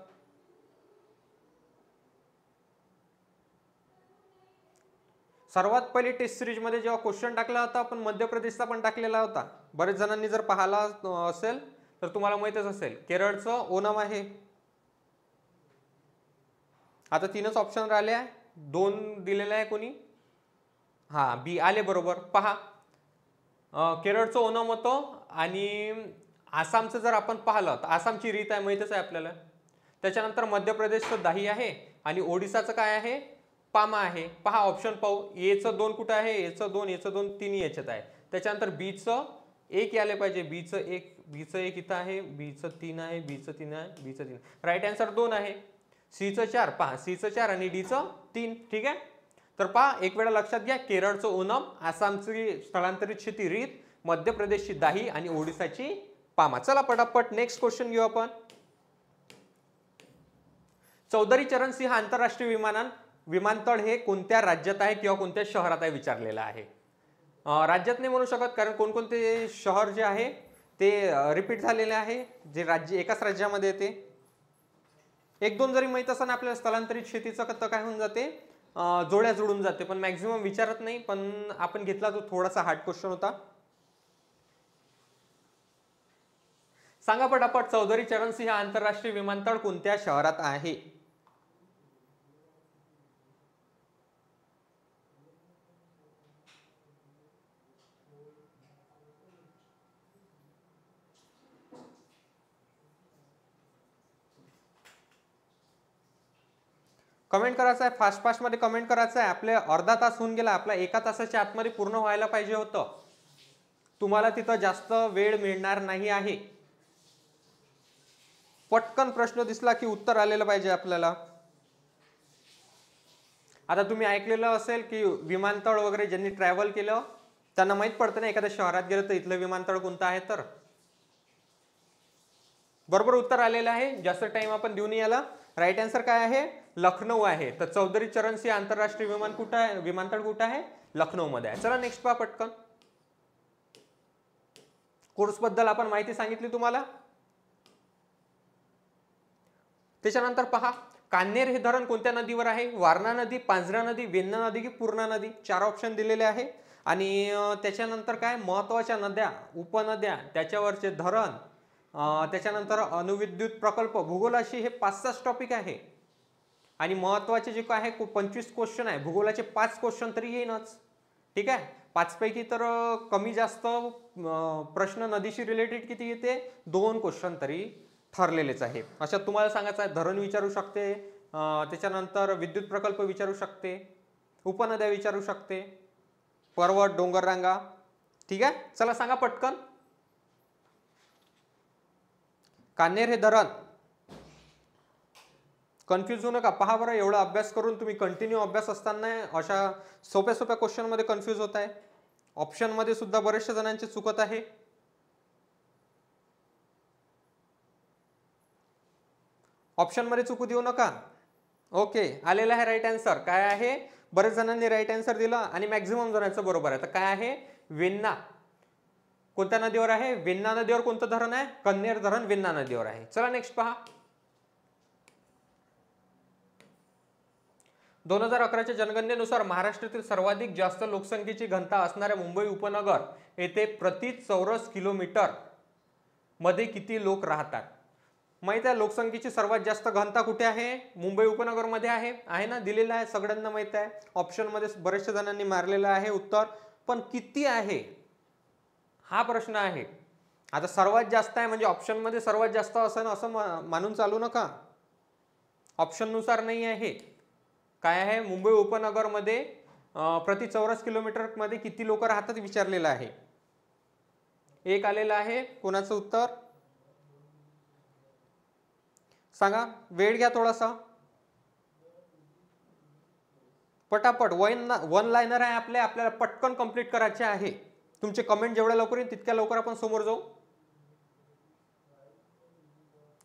सर्वात पहिली टेस्ट सिरीजमध्ये जेव्हा क्वेश्चन टाकला होता आपण मध्य प्रदेशचा पण टाकलेला होता बरेच जणांनी जर पाहिला असेल तर तुम्हाला माहितच असेल केरळचं ओनम आहे आता तीनच ऑप्शन राहिले आहे दोन दिलेले आहे कोणी हां बी आले बरोबर पहा केरळचं ओनम होतो आणि आसामचं जर आपण पाहिलं तर आसामची रीत आहे माहितच आहे आपल्याला त्याच्यानंतर मध्य प्रदेशचं दाही आहे आणि ओडिसाचं काय आहे पामा आहे पहा ऑप्शन पाहू एचं दोन कुठं आहे एचं दोन एचं दोन तीन याच्यात आहे त्याच्यानंतर बीचं एक यायले पाहिजे बीचं एक बीचं एक इथं आहे बीचं तीन आहे बीचं तीन आहे बीचं तीन राईट आन्सर दोन आहे सीचं चार पहा सीचं चार आणि डीचं तीन ठीक आहे तर पहा एक वेळा लक्षात घ्या केरळचं ओनम आसामची स्थलांतरित शेती रीत मध्य प्रदेशची दाही आणि ओडिसाची पामा चला पटापट नेक्स्ट क्वेश्चन घेऊ आपण चौधरी चरण सिंह आंतरराष्ट्रीय विमानान विमानतळ हे कोणत्या राज्यात आहे किंवा कोणत्या शहरात आहे विचारलेलं आहे राज्यात नाही म्हणू शकत कारण कोणकोणते शहर जे आहे ते रिपीट झालेले आहे जे राज्य एकाच राज्यामध्ये येते एक दोन जरी माहीत असताना आपल्याला स्थलांतरित शेतीचं तर काय होऊन जाते जोड्या जुळून जाते पण मॅक्झिमम विचारत नाही पण आपण घेतला तो थोडासा हार्ड क्वेश्चन होता सांगा पटापट चौधरी चरण सिंह आंतरराष्ट्रीय विमानतळ कोणत्या शहरात आहे कमेंट करायचं आहे फास्ट फास्टमध्ये कमेंट करायचं आहे आपले अर्धा तास होऊन गेला आपला एका तासाच्या आतमध्ये पूर्ण व्हायला पाहिजे होतं तुम्हाला तिथं जास्त वेळ मिळणार नाही आहे पटकन प्रश्न दिसला की उत्तर आलेलं पाहिजे आपल्याला आता तुम्ही ऐकलेलं असेल की विमानतळ वगैरे ज्यांनी ट्रॅव्हल केलं त्यांना माहीत पडतं ना एखाद्या शहरात गेलं तर इथलं विमानतळ कोणतं आहे तर बरोबर उत्तर आलेलं आहे जास्त टाइम आपण देऊन याला राईट आन्सर काय आहे लखनौ आहे तर चौधरी चरण सिंह आंतरराष्ट्रीय विमान कुठं आहे विमानतळ कुठं आहे लखनौमध्ये आहे चला नेक्स्ट पहा पटकन कोर्सबद्दल आपण माहिती सांगितली तुम्हाला त्याच्यानंतर पहा कान्हेर हे धरण कोणत्या नदीवर आहे वारणा नदी पांझरा नदी वेन्ना नदी की पूर्णा नदी चार ऑप्शन दिलेले आहे आणि त्याच्यानंतर काय महत्वाच्या नद्या उपनद्या त्याच्यावरचे धरण त्याच्यानंतर अणुविद्युत प्रकल्प भूगोलाशी हे पाच सात टॉपिक आहे आणि महत्त्वाचे जे काय आहे पंचवीस क्वेश्चन आहे भूगोलाचे पाच क्वेश्चन तरी येईनच ठीक आहे पाचपैकी तर कमी जास्त प्रश्न नदीशी रिलेटेड किती येते दोन क्वेश्चन तरी ठरलेलेच आहे अशा तुम्हाला सांगायचं आहे धरण विचारू शकते त्याच्यानंतर विद्युत प्रकल्प विचारू शकते उपनद्या विचारू शकते पर्वत डोंगररांगा ठीक आहे चला सांगा पटकन कान्हेर हे धरण कन्फ्यूज होऊ नका पहा बरं एवढा अभ्यास करून तुम्ही कंटिन्यू अभ्यास असताना अशा सोप्या सोप्या क्वेश्चनमध्ये कन्फ्यूज होत आहे ऑप्शनमध्ये सुद्धा बरेचशा जणांचे चुकत आहे ऑप्शनमध्ये चुकू देऊ नका ओके आलेला आहे राईट आन्सर काय आहे बरेच जणांनी राईट आन्सर दिला आणि मॅक्झिमम जणांचं बरोबर आहे तर काय आहे वेन्ना कोणत्या नदीवर आहे वेन्ना नदीवर कोणतं धरण आहे कन्नेर धरण वेन्ना नदीवर आहे चला नेक्स्ट पहा दोन हजार अकराच्या जनगणनेनुसार महाराष्ट्रातील सर्वाधिक जास्त लोकसंख्येची घनता असणाऱ्या मुंबई उपनगर येथे प्रति चौरस किलोमीटर मध्ये किती लोक राहतात माहीत आहे लोकसंख्येची सर्वात जास्त घनता कुठे आहे मुंबई उपनगरमध्ये आहे आहे ना दिलेलं आहे सगळ्यांना माहीत आहे ऑप्शनमध्ये बऱ्याचशा जणांनी मारलेलं आहे उत्तर पण किती आहे हा प्रश्न आहे आता सर्वात जास्त आहे म्हणजे ऑप्शनमध्ये सर्वात जास्त असं असं मानून चालू नका ऑप्शननुसार नाही आहे काय आहे मुंबई उपनगरमध्ये प्रति चौरस किलोमीटरमध्ये किती लोक राहतात विचारलेलं आहे एक आलेलं आहे कोणाचं उत्तर सांगा वेळ घ्या थोडासा पटापट वन वन लायनर आहे आपले आपल्याला पटकन कंप्लीट करायचे आहे तुमचे कमेंट जेवढ्या लवकर येईल तितक्या लवकर आपण समोर जाऊ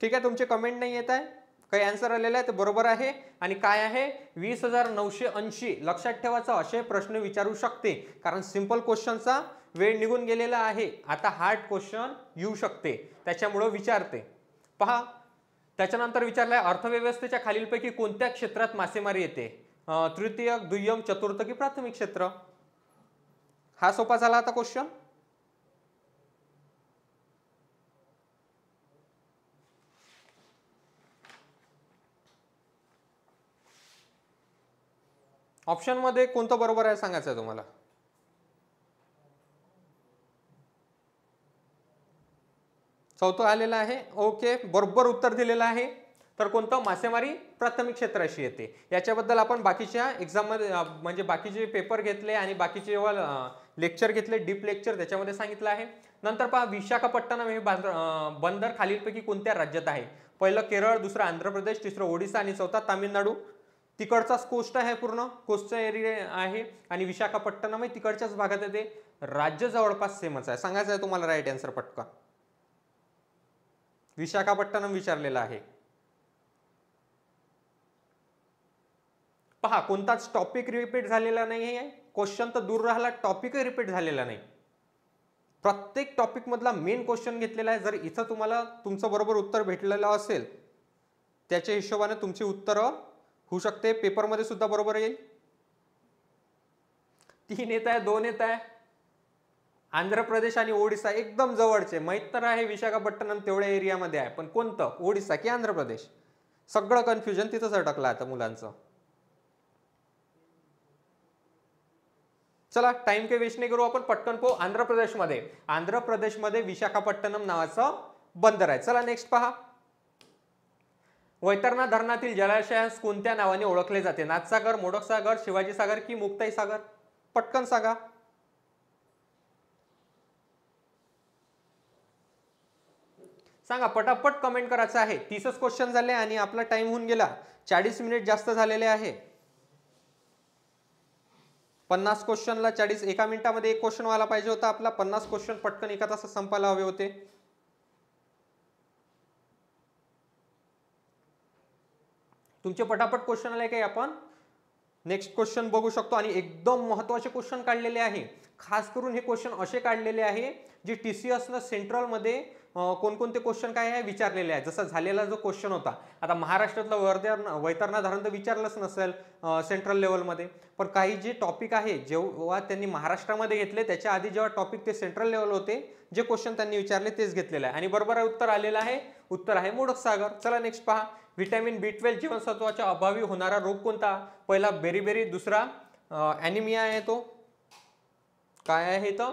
ठीक आहे तुमचे कमेंट नाही येत आहे काही आन्सर आलेला आहे ते बरोबर आहे आणि काय आहे वीस हजार नऊशे ऐंशी लक्षात ठेवायचा असे प्रश्न विचारू शकते कारण सिम्पल क्वेश्चनचा वेळ निघून गेलेला आहे आता हार्ड क्वेश्चन येऊ शकते त्याच्यामुळं विचारते पहा त्याच्यानंतर विचारलं आहे अर्थव्यवस्थेच्या खालीलपैकी कोणत्या क्षेत्रात मासेमारी येते तृतीयक दुय्यम चतुर्थ की प्राथमिक क्षेत्र हा सोपा झाला आता क्वेश्चन ऑप्शनमध्ये कोणतं बरोबर आहे सांगायचं आहे तुम्हाला चौथं आलेलं आहे ओके बरोबर उत्तर दिलेलं आहे तर कोणतं मासेमारी प्राथमिक क्षेत्राशी येते याच्याबद्दल आपण बाकीच्या एक्झाममध्ये म्हणजे बाकीचे पेपर घेतले आणि बाकीचे जेव्हा लेक्चर घेतले डीप लेक्चर त्याच्यामध्ये सांगितलं आहे नंतर पहा विशाखापट्टणम हे बंदर खालीलपैकी कोणत्या राज्यात आहे पहिलं केरळ दुसरं आंध्र प्रदेश तिसरं ओडिसा आणि चौथा तामिळनाडू तिकडचाच कोस्ट आहे पूर्ण कोस्टचा एरिया आहे आणि विशाखापट्टणम आहे तिकडच्याच भागात ते राज्य जवळपास सेमच आहे सांगायचं आहे तुम्हाला राईट आन्सर पटका विशाखापट्टणम विचारलेलं आहे पहा कोणताच टॉपिक रिपीट झालेला नाही आहे क्वेश्चन तर दूर राहिला टॉपिक रिपीट झालेला नाही प्रत्येक टॉपिकमधला मेन क्वेश्चन घेतलेला आहे जर इथं तुम्हाला तुमचं बरोबर उत्तर भेटलेलं असेल त्याच्या हिशोबाने तुमची उत्तरं होऊ शकते पेपरमध्ये सुद्धा बरोबर येईल तीन येत आहे दोन येत आहे आंध्र प्रदेश आणि ओडिसा एकदम जवळचे माहीत तर आहे विशाखापट्टणम तेवढ्या एरियामध्ये आहे पण कोणतं ओडिसा की आंध्र प्रदेश सगळं कन्फ्युजन तिथंच अडकलं आता मुलांचं चला टाइम के वेस्ट नाही करू आपण पटकन पाहू आंध्र प्रदेशमध्ये आंध्र प्रदेशमध्ये विशाखापट्टणम नावाचं बंदर आहे चला नेक्स्ट पहा वैतरणा धरणातील जलाशयास कोणत्या नावाने ओळखले जाते नाथसागर मोडकसागर शिवाजी सागर की मुक्ताई सागर पटकन सांगा सांगा पटापट कमेंट करायचं आहे तीसच क्वेश्चन झाले आणि आपला टाइम होऊन गेला चाळीस मिनिट जास्त झालेले आहे पन्नास क्वेश्चनला चाळीस एका मिनिटामध्ये एक क्वेश्चन व्हायला पाहिजे होता आपला पन्नास क्वेश्चन पटकन एका तासात संपायला हवे होते तुमचे पटापट क्वेश्चन आले काही आपण नेक्स्ट क्वेश्चन बघू शकतो आणि एकदम महत्त्वाचे क्वेश्चन काढलेले आहे खास करून हे क्वेश्चन असे काढलेले आहे जे टी सी एसनं सेंट्रलमध्ये कोणकोणते क्वेश्चन काय आहे विचारलेले आहे जसा झालेला जो क्वेश्चन होता आता महाराष्ट्रातला वर्ध्या वैतरणा धरण तर विचारलंच नसेल सेंट्रल लेवलमध्ये पण काही जे टॉपिक आहे जेव्हा त्यांनी महाराष्ट्रामध्ये घेतले त्याच्या आधी जेव्हा टॉपिक ते सेंट्रल लेवल होते जे क्वेश्चन त्यांनी विचारले तेच घेतलेलं आहे आणि बरोबर उत्तर आलेलं आहे उत्तर आहे मोडकसागर चला नेक्स्ट पहा व्हिटॅमिन बी ट्वेल्व जीवनसत्वाच्या अभावी होणारा रोग कोणता पहिला बेरीबेरी दुसरा ॲनिमिया आहे तो काय आहे तो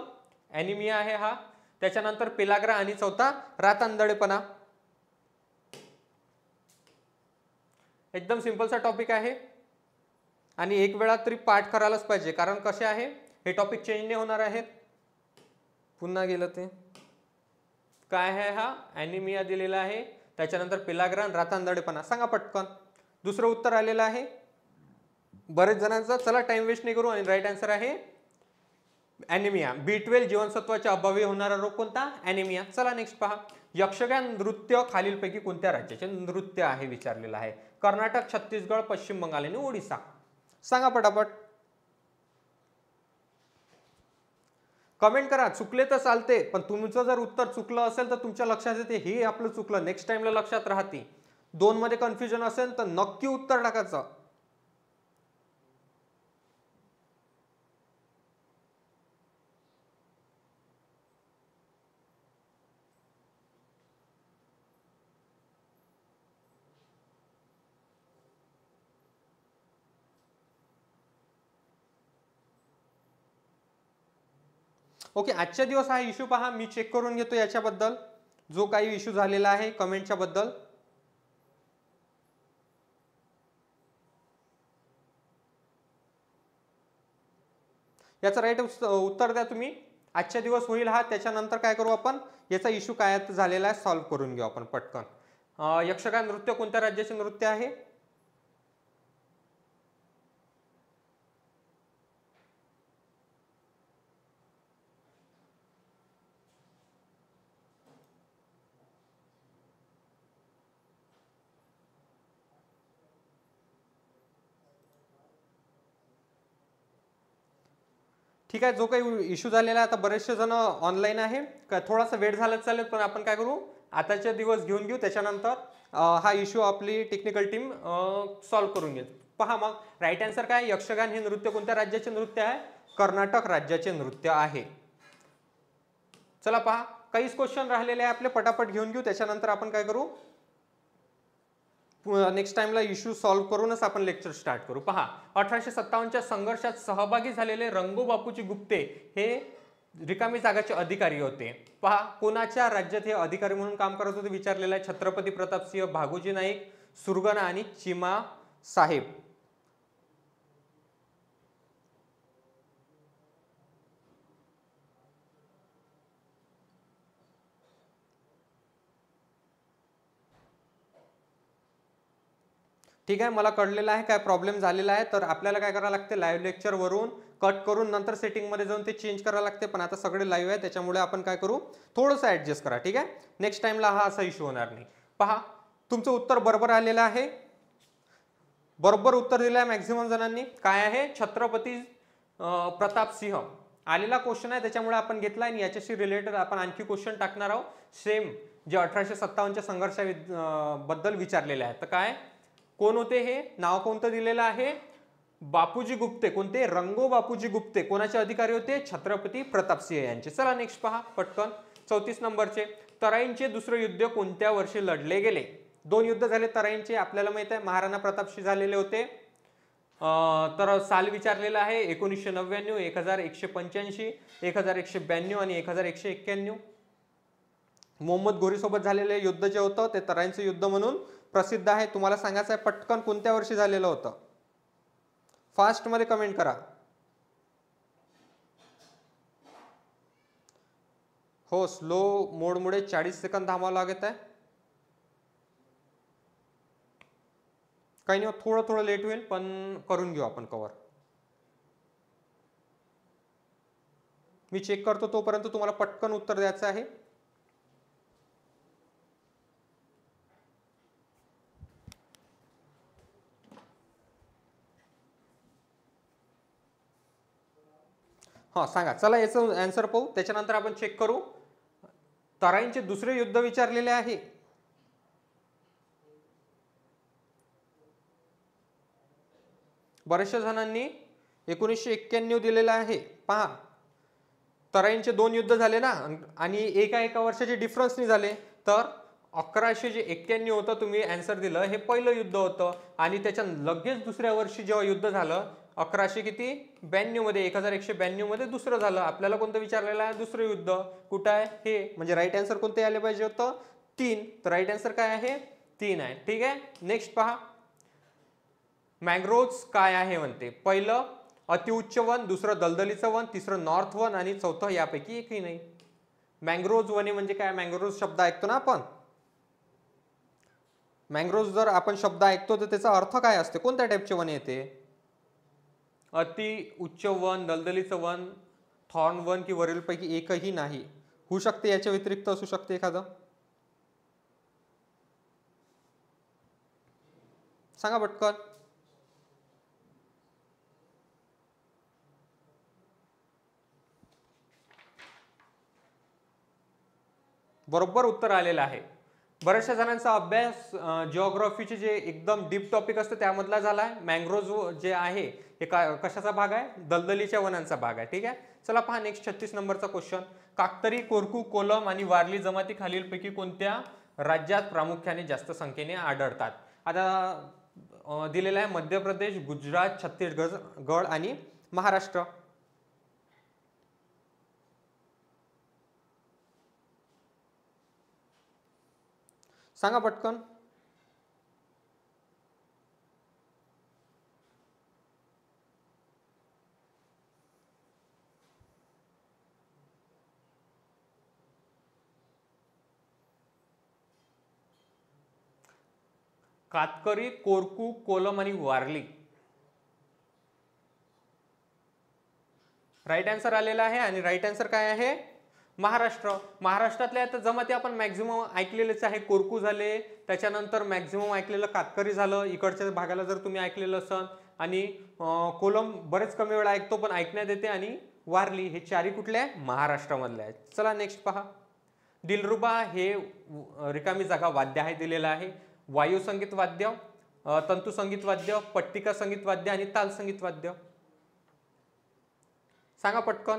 ॲनिमिया आहे हा त्याच्यानंतर पिलाग्रा आणि चौथा रातांदळेपणा एकदम सिम्पलचा टॉपिक आहे आणि एक वेळा तरी पाठ करायलाच पाहिजे कारण कसे आहे हे टॉपिक चेंज नाही होणार आहेत पुन्हा गेलं ते काय आहे हा ॲनिमिया दिलेला आहे त्याच्यानंतर पिलाग्रान रातांदडेपणा सांगा पटकन दुसरं उत्तर आलेलं आहे बरेच जणांचा चला टाइम वेस्ट नाही करू आणि राईट आन्सर आहे ॲनिमिया बी ट्वेल्व जीवनसत्वाच्या अभावी होणारा रोग कोणता ॲनिमिया चला नेक्स्ट पहा यक्षगान नृत्य खालीलपैकी कोणत्या राज्याचे नृत्य आहे विचारलेलं आहे कर्नाटक छत्तीसगड पश्चिम बंगाल आणि ओडिसा सांगा पटापट कमेंट करा चुकले तर चालते पण तुमचं जर उत्तर चुकलं असेल तर तुमच्या लक्षात येते हे आपलं चुकलं नेक्स्ट टाइमला लक्षात राहते दोनमध्ये कन्फ्युजन असेल तर नक्की उत्तर टाकायचं ओके आजच्या दिवस हा इश्यू पहा मी चेक करून घेतो याच्याबद्दल जो काही इश्यू झालेला आहे कमेंटच्या बद्दल याचा राईट उत्तर द्या तुम्ही आजच्या दिवस होईल हा त्याच्यानंतर काय करू आपण याचा इश्यू काय झालेला आहे सॉल्व्ह करून घेऊ आपण पटकन यक्षगान नृत्य कोणत्या राज्याचे नृत्य आहे ठीक आहे जो काही इश्यू झालेला आहे आता बरेचसे जण ऑनलाईन आहे का थोडासा वेळ झाला चालेल पण आपण काय करू आताचे दिवस घेऊन घेऊ त्याच्यानंतर हा इश्यू आपली टेक्निकल टीम सॉल्व्ह करून घेईल पहा मग राईट आन्सर काय यक्षगान हे नृत्य कोणत्या राज्याचे नृत्य आहे कर्नाटक राज्याचे नृत्य आहे चला पहा काहीच क्वेश्चन राहिलेले आहे आपले पटापट घेऊन घेऊ त्याच्यानंतर आपण काय करू नेक्स्ट टाइमला इश्यू सॉल्व्ह करूनच आपण लेक्चर स्टार्ट करू पहा अठराशे सत्तावनच्या संघर्षात सहभागी झालेले रंगो बापूजी गुप्ते हे रिकामी जागाचे अधिकारी होते पहा कोणाच्या राज्यात हे अधिकारी म्हणून काम करत होते विचारलेलं आहे छत्रपती प्रतापसिंह भागोजी नाईक सुरगणा आणि चिमा साहेब ठीक आहे मला कळलेलं आहे काय प्रॉब्लेम झालेला आहे तर आपल्याला काय करावं लागते लाईव्ह लेक्चरवरून कट करून नंतर सेटिंगमध्ये जाऊन ते चेंज करावं लागते पण आता सगळे लाईव्ह आहे त्याच्यामुळे आपण काय करू थोडंसं ॲडजस्ट करा ठीक आहे नेक्स्ट टाईमला हा असा इश्यू होणार नाही पहा तुमचं उत्तर बरोबर आलेलं आहे बरोबर उत्तर दिलं आहे मॅक्झिमम जणांनी काय आहे छत्रपती प्रताप सिंह आलेला क्वेश्चन आहे त्याच्यामुळे आपण घेतला आणि याच्याशी रिलेटेड आपण आणखी क्वेश्चन टाकणार आहोत सेम जे अठराशे सत्तावन्नच्या संघर्षा बद्दल विचारलेले आहे तर काय कोण होते हे नाव कोणतं दिलेलं आहे बापूजी गुप्ते कोणते रंगो बापूजी गुप्ते कोणाचे अधिकारी होते छत्रपती प्रतापसिंह यांचे चला नेक्स्ट पहा पटकन चौतीस नंबरचे तराईंचे दुसरे युद्ध कोणत्या वर्षी लढले गेले दोन युद्ध झाले तराईंचे आपल्याला माहित आहे महाराणा प्रतापशी झालेले होते तर साल विचारलेलं आहे एकोणीसशे नव्याण्णव एक हजार एकशे पंच्याऐंशी एक हजार एकशे ब्याण्णव आणि एक हजार एकशे एक्क्याण्णव मोहम्मद घोरीसोबत झालेले युद्ध जे होतं ते तराईंचं युद्ध म्हणून प्रसिद्ध आहे तुम्हाला सांगायचं आहे पटकन कोणत्या वर्षी झालेलं होतं फास्टमध्ये कमेंट करा हो स्लो मोडमुळे चाळीस सेकंद थांबावं लागत आहे काही नाही थोडं थोडं लेट होईल पण करून घेऊ आपण कवर मी चेक करतो तोपर्यंत तुम्हाला पटकन उत्तर द्यायचं आहे हां सांगा चला याचं ॲन्सर पाहू त्याच्यानंतर आपण चेक करू तराईंचे दुसरे युद्ध विचारलेले आहे बऱ्याचशा जणांनी एकोणीसशे एक्क्याण्णव दिलेलं आहे पहा तराईंचे दोन युद्ध झाले ना आणि एका एका वर्षाचे डिफरन्सनी झाले तर अकराशे जे एक्क्याण्णव होतं तुम्ही अँसर दिलं हे पहिलं युद्ध होतं आणि त्याच्या लगेच दुसऱ्या वर्षी जेव्हा युद्ध झालं अकराशे किती ब्याण्णवमध्ये एक हजार एकशे ब्याण्णवमध्ये दुसरं झालं आपल्याला कोणतं विचारलेलं आहे दुसरं युद्ध कुठं आहे हे म्हणजे राईट आन्सर कोणते आले पाहिजे होतं तीन तर राईट आन्सर काय आहे तीन आहे ठीक आहे नेक्स्ट पहा मॅंग्रोव्ज काय आहे म्हणते पहिलं अतिउच्च वन दुसरं दलदलीचं वन तिसरं नॉर्थ वन आणि चौथं यापैकी एकही नाही मँग्रोव्ज वने म्हणजे काय मँग्रोव्ज शब्द ऐकतो ना आपण मँग्रोव्ज जर आपण शब्द ऐकतो तर त्याचा अर्थ काय असते कोणत्या टाईपचे वने येते अति उच्च वन दलदलीचं वन थॉर्न वन की वरीलपैकी एकही नाही होऊ शकते याच्या व्यतिरिक्त असू शकते एखादं सांगा पटकन बरोबर उत्तर आलेलं आहे बऱ्याचशा जणांचा अभ्यास जिओग्राफीचे जे एकदम डीप टॉपिक असतं त्यामधला झाला आहे मँग्रोज जे आहे हे का कशाचा भाग आहे दलदलीच्या वनांचा भाग आहे ठीक आहे चला पहा नेक्स्ट छत्तीस नंबरचा क्वेश्चन काकतरी कोरकू कोलम आणि वारली जमाती खालीलपैकी कोणत्या राज्यात प्रामुख्याने जास्त संख्येने आढळतात आता दिलेला आहे मध्य प्रदेश गुजरात छत्तीसगड गड आणि महाराष्ट्र सांगा पटकन कातकरी कोरकू कोलम आणि वारली राईट आन्सर आलेला आहे आणि राईट आन्सर काय आहे महाराष्ट्र महाराष्ट्रातल्या आता जमाती आपण मॅक्झिमम ऐकलेलेच आहे कोरकू झाले त्याच्यानंतर मॅक्झिमम ऐकलेलं कातकरी झालं इकडच्या भागाला जर तुम्ही ऐकलेलं असाल आणि कोलम बरेच कमी वेळा ऐकतो पण ऐकण्यात येते आणि वारली हे चारी कुठल्या आहे महाराष्ट्रामधल्या आहेत चला नेक्स्ट पहा दिलरुबा हे रिकामी जागा वाद्य आहे दिलेला आहे वाद्य वाद्य संगीत वाद्य पट्टिका संगीत वाद्य आणि ताल संगीत वाद्य सांगा पटकन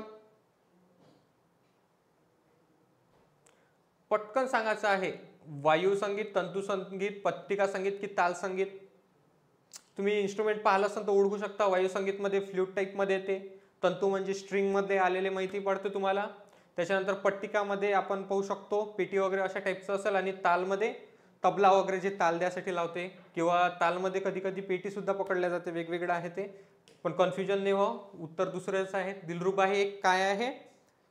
पटकन सांगायचं आहे वायू संगीत संगीत पट्टिका संगीत की ताल संगीत तुम्ही इन्स्ट्रुमेंट पाहिलं असाल तर ओळखू शकता फ्लूट फ्ल्यूट मध्ये येते तंतू म्हणजे मध्ये आलेले माहिती पडते तुम्हाला त्याच्यानंतर पट्टिकामध्ये आपण पाहू शकतो पेटी वगैरे अशा टाईपचं असेल आणि तालमध्ये तबला वगैरे जे ताल द्यासाठी लावते किंवा तालमध्ये कधी कधी पेटीसुद्धा पकडल्या जाते वेगवेगळं आहे ते पण कन्फ्युजन नाही हो उत्तर दुसरंच आहे दिलरूप हे एक काय आहे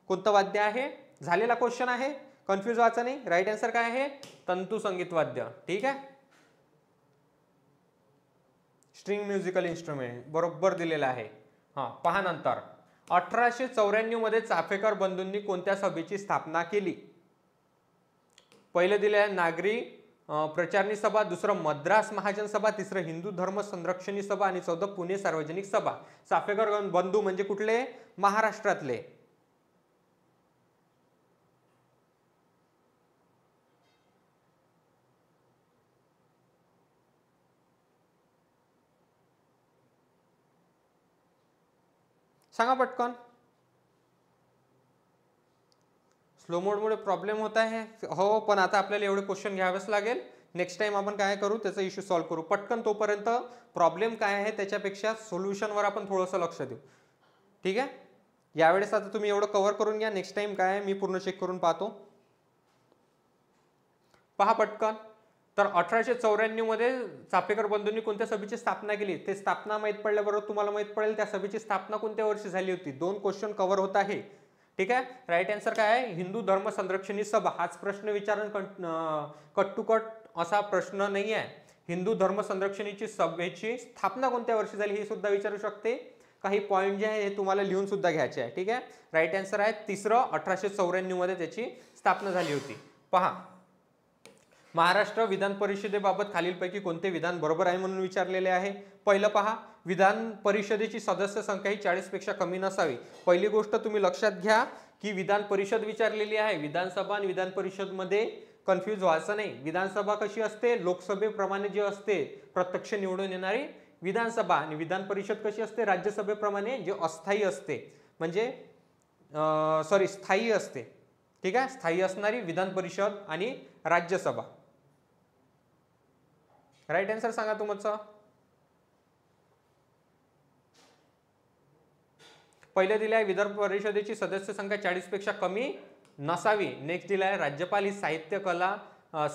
कोणतं वाद्य आहे झालेला क्वेश्चन आहे कन्फ्युज व्हायचा नाही राईट आन्सर काय आहे तंतु संगीत वाद्य ठीक आहे स्ट्रिंग म्युझिकल इन्स्ट्रुमेंट बरोबर दिलेलं आहे हां पहा नंतर अठराशे मध्ये चाफेकर बंधूंनी कोणत्या सभेची स्थापना केली पहिले दिले आहे नागरी प्रचारणी सभा दुसरं मद्रास महाजन सभा तिसरं हिंदू धर्म संरक्षणी सभा आणि चौथं पुणे सार्वजनिक सभा साफेकर बंधू म्हणजे कुठले महाराष्ट्रातले सांगा पटकन स्लो मोडमुळे प्रॉब्लेम होत आहे हो पण आता आपल्याला एवढे क्वेश्चन घ्यावेच लागेल नेक्स्ट टाइम आपण काय करू त्याचा इश्यू सॉल्व्ह करू पटकन तोपर्यंत प्रॉब्लेम काय आहे त्याच्यापेक्षा सोल्युशनवर आपण थोडंसं लक्ष देऊ ठीक आहे यावेळेस आता तुम्ही एवढं कव्हर करून घ्या नेक्स्ट टाइम काय आहे मी पूर्ण चेक करून पाहतो पहा पटकन तर अठराशे चौऱ्याण्णवमध्ये चापेकर बंधूंनी कोणत्या सभेची स्थापना केली ते स्थापना माहीत पडल्याबरोबर तुम्हाला माहीत पडेल त्या सभेची स्थापना कोणत्या वर्षी झाली होती दोन क्वेश्चन कव्हर होत आहे ठीक आहे राईट आन्सर काय आहे हिंदू धर्म संरक्षणी सभा हाच प्रश्न विचारण कट टू कट असा प्रश्न नाही आहे हिंदू धर्म संरक्षणीची सभेची स्थापना कोणत्या वर्षी झाली हे सुद्धा विचारू शकते काही पॉईंट जे आहे हे तुम्हाला लिहून सुद्धा घ्यायचे आहे ठीक आहे राईट आन्सर आहे तिसरं अठराशे मध्ये त्याची स्थापना झाली होती पहा महाराष्ट्र विधान परिषदेबाबत खालीलपैकी कोणते विधान बरोबर आहे म्हणून विचारलेले आहे पहिलं पहा विधान परिषदेची सदस्य संख्या ही चाळीसपेक्षा कमी नसावी पहिली गोष्ट तुम्ही लक्षात घ्या की विधान परिषद विचारलेली आहे विधानसभा आणि विधान परिषदमध्ये कन्फ्यूज व्हायचं नाही विधानसभा कशी असते लोकसभेप्रमाणे जे असते प्रत्यक्ष निवडून येणारी विधानसभा आणि विधान परिषद कशी असते राज्यसभेप्रमाणे जे अस्थायी असते म्हणजे सॉरी स्थायी असते ठीक आहे स्थायी असणारी विधान परिषद आणि राज्यसभा राईट आन्सर सांगा तुमचं पहिले दिले आहे विदर्भ परिषदेची सदस्य संख्या चाळीस पेक्षा कमी नसावी नेक्स्ट दिला आहे राज्यपाल ही साहित्य कला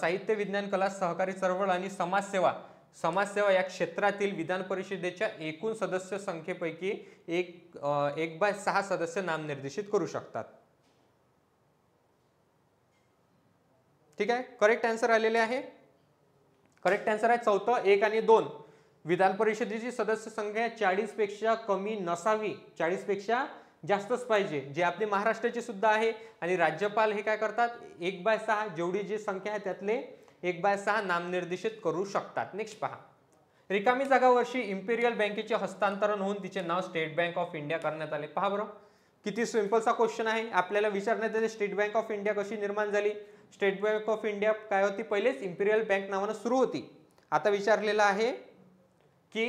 साहित्य विज्ञान कला सहकारी चळवळ आणि समाजसेवा समाजसेवा या क्षेत्रातील विधान परिषदेच्या एकूण सदस्य संख्येपैकी एक एक बाय सहा सदस्य नामनिर्देशित करू शकतात ठीक आहे करेक्ट आन्सर आलेले आहे करेक्ट आन्सर आहे चौथं एक आणि दोन विधान परिषदेची सदस्य संख्या चाळीस पेक्षा कमी नसावी चाळीस पेक्षा जास्तच पाहिजे जे आपले महाराष्ट्राची सुद्धा आहे आणि राज्यपाल हे काय करतात एक बाय सहा जेवढी जी संख्या आहे त्यातले एक बाय सहा नामनिर्देशित करू शकतात नेक्स्ट पहा रिकामी जागावर्षी इम्पेरियल बँकेचे हस्तांतरण होऊन तिचे नाव स्टेट बँक ऑफ इंडिया करण्यात आले पहा बरं किती सिम्पलचा क्वेश्चन आहे आपल्याला विचारण्यात येते स्टेट बँक ऑफ इंडिया कशी निर्माण झाली स्टेट बँक ऑफ इंडिया काय होती पहिलेच इम्पिरियल बँक नावानं सुरू होती आता विचारलेलं आहे की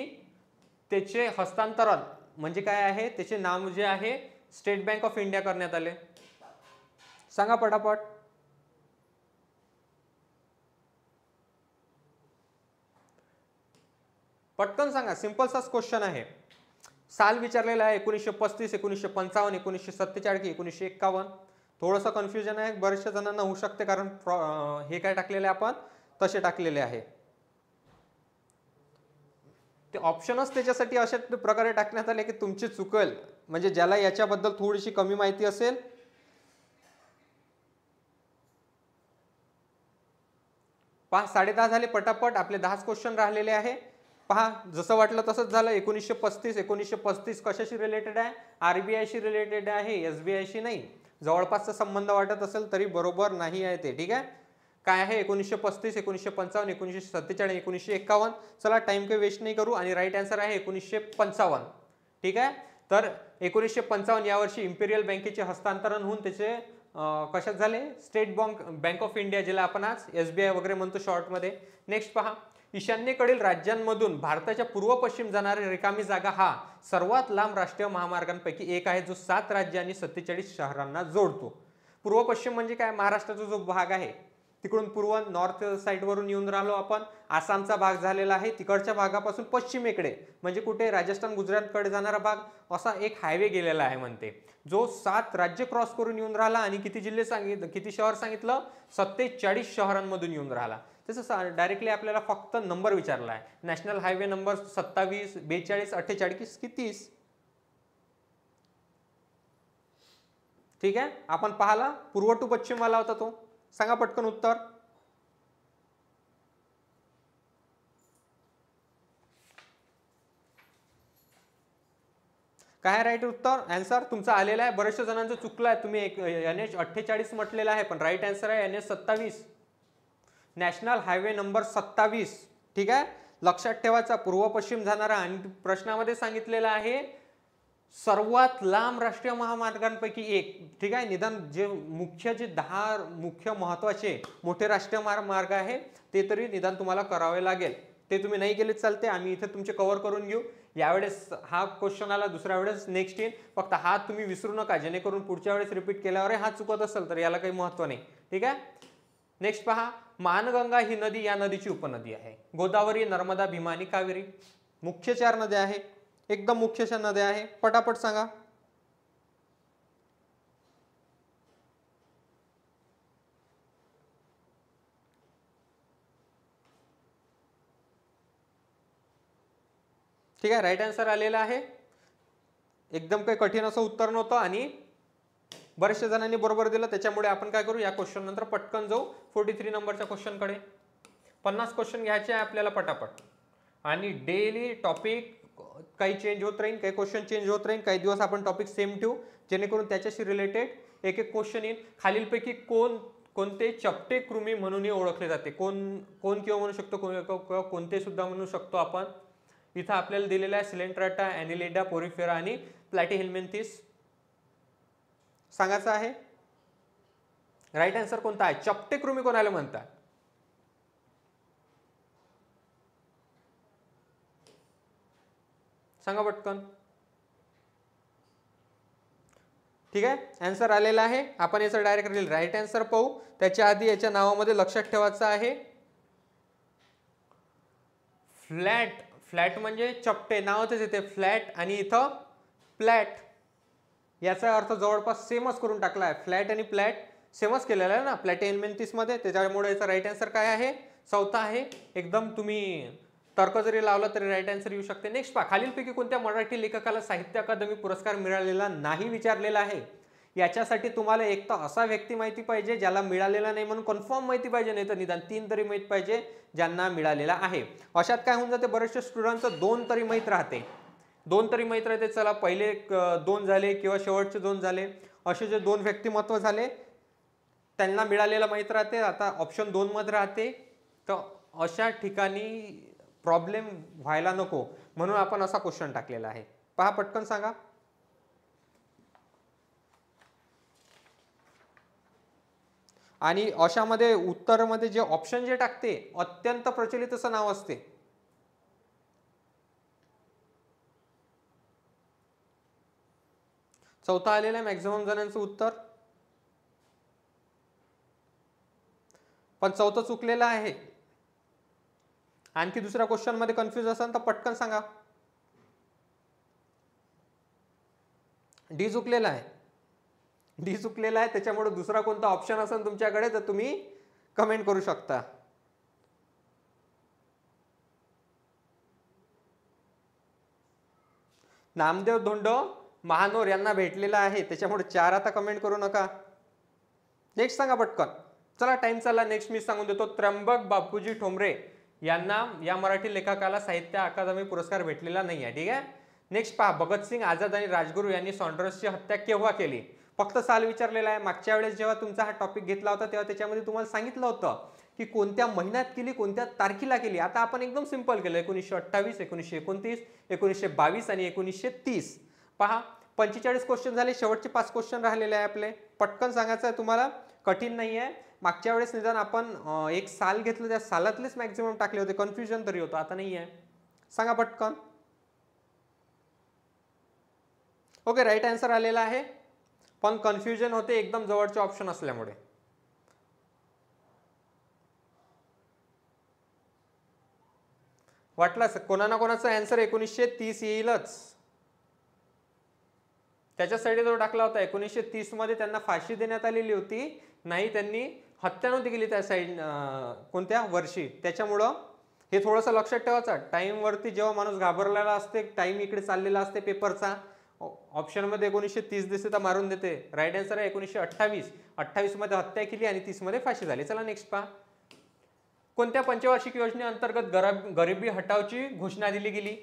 त्याचे हस्तांतरण म्हणजे काय आहे त्याचे नाम जे आहे स्टेट बँक ऑफ इंडिया करण्यात आले सांगा पटापट पटकन सांगा सिम्पलचाच क्वेश्चन आहे साल विचारलेला आहे एकोणीसशे पस्तीस एकोणीसशे पंचावन्न एकोणीसशे सत्तेचाळीस एकोणीसशे एक्कावन्न थोडंसं कन्फ्युजन आहे बऱ्याचशा जणांना होऊ शकते कारण हे काय टाकलेले आपण तसे टाकलेले आहे ते ऑप्शनच त्याच्यासाठी अशा प्रकारे टाकण्यात आले की तुमची चुकल म्हणजे ज्याला याच्याबद्दल थोडीशी कमी माहिती असेल पहा दहा झाले पटापट आपले दहाच क्वेश्चन राहिलेले आहे पहा जसं वाटलं तसंच झालं एकोणीसशे पस्तीस एकोणीसशे पस्तीस कशाशी रिलेटेड आहे आरबीआयशी रिलेटेड आहे एसबीआयशी नाही जवळपासचा संबंध वाटत असेल तरी बरोबर नाही आहे ते ठीक आहे काय आहे एकोणीसशे पस्तीस एकोणीसशे पंचावन्न एकोणीसशे सत्तेचाळीस एकोणीसशे एकावन्न चला टाइम काही वेस्ट नाही करू आणि राईट आन्सर आहे एकोणीसशे पंचावन्न ठीक आहे तर एकोणीसशे पंचावन्न यावर्षी इम्पेरियल बँकेचे हस्तांतरण होऊन त्याचे कशात झाले State Bank Bank of India ज्याला आपण आज एस बी आय वगैरे म्हणतो शॉर्टमध्ये नेक्स्ट पहा ईशान्येकडील राज्यांमधून भारताच्या पूर्व पश्चिम जाणारी रिकामी जागा हा सर्वात लांब राष्ट्रीय महामार्गांपैकी एक आहे जो सात राज्य आणि सत्तेचाळीस शहरांना जोडतो पूर्व पश्चिम म्हणजे काय महाराष्ट्राचा जो भाग आहे तिकडून पूर्व नॉर्थ साईडवरून येऊन राहिलो आपण आसामचा भाग झालेला आहे तिकडच्या भागापासून पश्चिमेकडे म्हणजे कुठे राजस्थान गुजरातकडे जाणारा भाग असा एक हायवे गेलेला आहे म्हणते जो सात राज्य क्रॉस करून येऊन राहिला आणि किती जिल्हे सांगितलं किती शहर सांगितलं सत्तेचाळीस शहरांमधून येऊन राहिला तसं डायरेक्टली आपल्याला फक्त नंबर विचारला आहे नॅशनल हायवे नंबर सत्तावीस बेचाळीस अठ्ठेचाळीस की तीस ठीक आहे आपण पाहला पूर्व टू पश्चिम वाला होता तो सांगा पटकन उत्तर काय राईट उत्तर अँसर तुमचा आलेला आहे बऱ्याचशा जणांचं चुकलं आहे तुम्ही एक एन एच अठ्ठेचाळीस म्हटलेलं आहे पण राईट अँसर आहे एन एच सत्तावीस नॅशनल हायवे नंबर सत्तावीस ठीक आहे लक्षात ठेवायचा पूर्व पश्चिम जाणारा आणि प्रश्नामध्ये सांगितलेला आहे सर्वात लांब राष्ट्रीय महामार्गांपैकी एक ठीक आहे निदान जे मुख्य जे दहा मुख्य महत्त्वाचे मोठे राष्ट्रीय मार्ग आहे ते तरी निदान तुम्हाला करावे लागेल ते तुम्ही नाही केले चालते आम्ही इथे तुमचे कव्हर करून घेऊ यावेळेस हा क्वेश्चन आला दुसऱ्या वेळेस नेक्स्ट येईल फक्त हा तुम्ही विसरू नका जेणेकरून पुढच्या वेळेस रिपीट केल्यावर हा चुकत असेल तर याला काही महत्त्व नाही ठीक आहे नेक्स्ट पहा मानगंगा ही नदी या नदीची उपनदी आहे गोदावरी नर्मदा भीमानी कावेरी मुख्य चार नद्या आहे एकदम मुख्य चार नद्या आहे पटापट सांगा ठीक आहे राईट आन्सर आलेला आहे एकदम काही कठीण असं उत्तर नव्हतं आणि बऱ्याचशा जणांनी बरोबर दिलं त्याच्यामुळे आपण काय करू या क्वेश्चन नंतर पटकन जाऊ फोर्टी थ्री नंबरच्या क्वेश्चनकडे पन्नास क्वेश्चन घ्यायचे आहे आपल्याला पटापट आणि डेली टॉपिक काही चेंज होत राहील काही क्वेश्चन चेंज होत राहील काही दिवस आपण टॉपिक सेम ठेवू जेणेकरून त्याच्याशी रिलेटेड एक एक क्वेश्चन येईल खालीलपैकी कोण कोणते चपटे कृमी म्हणूनही ओळखले जाते कोण कोण किंवा म्हणू शकतो कोणते सुद्धा म्हणू शकतो आपण इथं आपल्याला दिलेलं आहे सिलेंट्राटा ॲनिलेडा पोरिफेरा आणि प्लॅटी हेल्मेंथिस सांगायचं आहे राईट आन्सर कोणता आहे चपटे कृमी कोणाला म्हणतात सांगा पटकन ठीक आहे आन्सर आलेला आहे आपण याचं डायरेक्ट राईट आन्सर पाहू त्याच्या आधी याच्या नावामध्ये लक्षात ठेवायचं आहे फ्लॅट फ्लॅट म्हणजे चपटे नावच येते फ्लॅट आणि इथं फ्लॅट याचा अर्थ जवळपास सेमच करून टाकला आहे फ्लॅट आणि प्लॅट सेमच केलेला आहे ना प्लॅट मध्ये त्याच्यामुळे याचा राईट आन्सर काय आहे चौथा आहे एकदम तुम्ही तर्क जरी लावला तरी राईट आन्सर येऊ शकते नेक्स्ट पा खालीलपैकी कोणत्या मराठी लेखकाला साहित्य अकादमी पुरस्कार मिळालेला नाही विचारलेला आहे याच्यासाठी तुम्हाला एक तर असा व्यक्ती माहिती पाहिजे ज्याला मिळालेला नाही म्हणून कन्फर्म माहिती पाहिजे नाही तर निदान तीन तरी माहीत पाहिजे ज्यांना मिळालेला आहे अशात काय होऊन जाते बरेचशे स्टुडंटचं दोन तरी माहीत राहते दोन तरी मैत्र येते चला पहिले दोन झाले किंवा शेवटचे दोन झाले असे जे दोन व्यक्तिमत्व झाले त्यांना मिळालेलं माहीत राहते आता ऑप्शन दोनमध्ये राहते तर अशा ठिकाणी प्रॉब्लेम व्हायला नको म्हणून आपण असा क्वेश्चन टाकलेला आहे पहा पटकन सांगा आणि अशामध्ये उत्तरमध्ये जे ऑप्शन जे टाकते अत्यंत प्रचलित असं नाव असते चौथा आलेला आहे मॅक्झिमम जणांचं उत्तर पण चौथं चुकलेलं आहे आणखी दुसऱ्या क्वेश्चनमध्ये कन्फ्यूज असाल तर पटकन सांगा डी चुकलेला आहे डी चुकलेला आहे त्याच्यामुळे दुसरा कोणता ऑप्शन असेल तुमच्याकडे तर तुम्ही कमेंट करू शकता नामदेव धोंड महानोर यांना भेटलेला आहे त्याच्यामुळे चार आता कमेंट करू नका नेक्स्ट सांगा पटकन चला टाइम चालला नेक्स्ट मी सांगून देतो त्र्यंबक बापूजी ठोंबरे यांना या मराठी लेखकाला साहित्य अकादमी पुरस्कार भेटलेला नाही आहे ठीक आहे नेक्स्ट पहा भगतसिंग आझाद आणि राजगुरू यांनी सॉन्ड्रसची हत्या केव्हा केली फक्त साल विचारलेला आहे मागच्या वेळेस जेव्हा तुमचा हा टॉपिक घेतला होता तेव्हा त्याच्यामध्ये तुम्हाला सांगितलं होतं की कोणत्या महिन्यात केली कोणत्या तारखेला केली आता आपण एकदम सिम्पल केलं एकोणीसशे अठ्ठावीस एकोणीसशे एकोणतीस एकोणीसशे बावीस आणि एकोणीसशे तीस पहा पंचेचाळीस क्वेश्चन झाले शेवटचे पाच क्वेश्चन राहिलेले आहे आपले पटकन सांगायचं आहे तुम्हाला कठीण नाही आहे मागच्या वेळेस निदान आपण एक साल घेतलं त्या सालातलेच मॅक्झिमम टाकले होते कन्फ्युजन तरी होतं आता नाही आहे सांगा पटकन ओके राईट आन्सर आलेला आहे पण कन्फ्युजन होते एकदम जवळचे ऑप्शन असल्यामुळे वाटलं कोणा ना कोणाचा अँसर एकोणीसशे तीस येईलच त्याच्यासाठी जो टाकला होता एकोणीसशे तीसमध्ये त्यांना फाशी देण्यात आलेली होती नाही त्यांनी हत्या नव्हती केली त्या साईड कोणत्या वर्षी त्याच्यामुळं हे थोडंसं लक्षात ठेवायचं टाईमवरती जेव्हा माणूस घाबरलेला असते टाईम इकडे चाललेला असते पेपरचा ऑप्शनमध्ये एकोणीसशे तीस दिसते तर मारून देते राईट आन्सर आहे एकोणीसशे अठ्ठावीस अठ्ठावीसमध्ये हत्या केली आणि तीसमध्ये फाशी झाली चला नेक्स्ट पहा कोणत्या पंचवार्षिक योजनेअंतर्गत गरब गरिबी हटावची घोषणा दिली गेली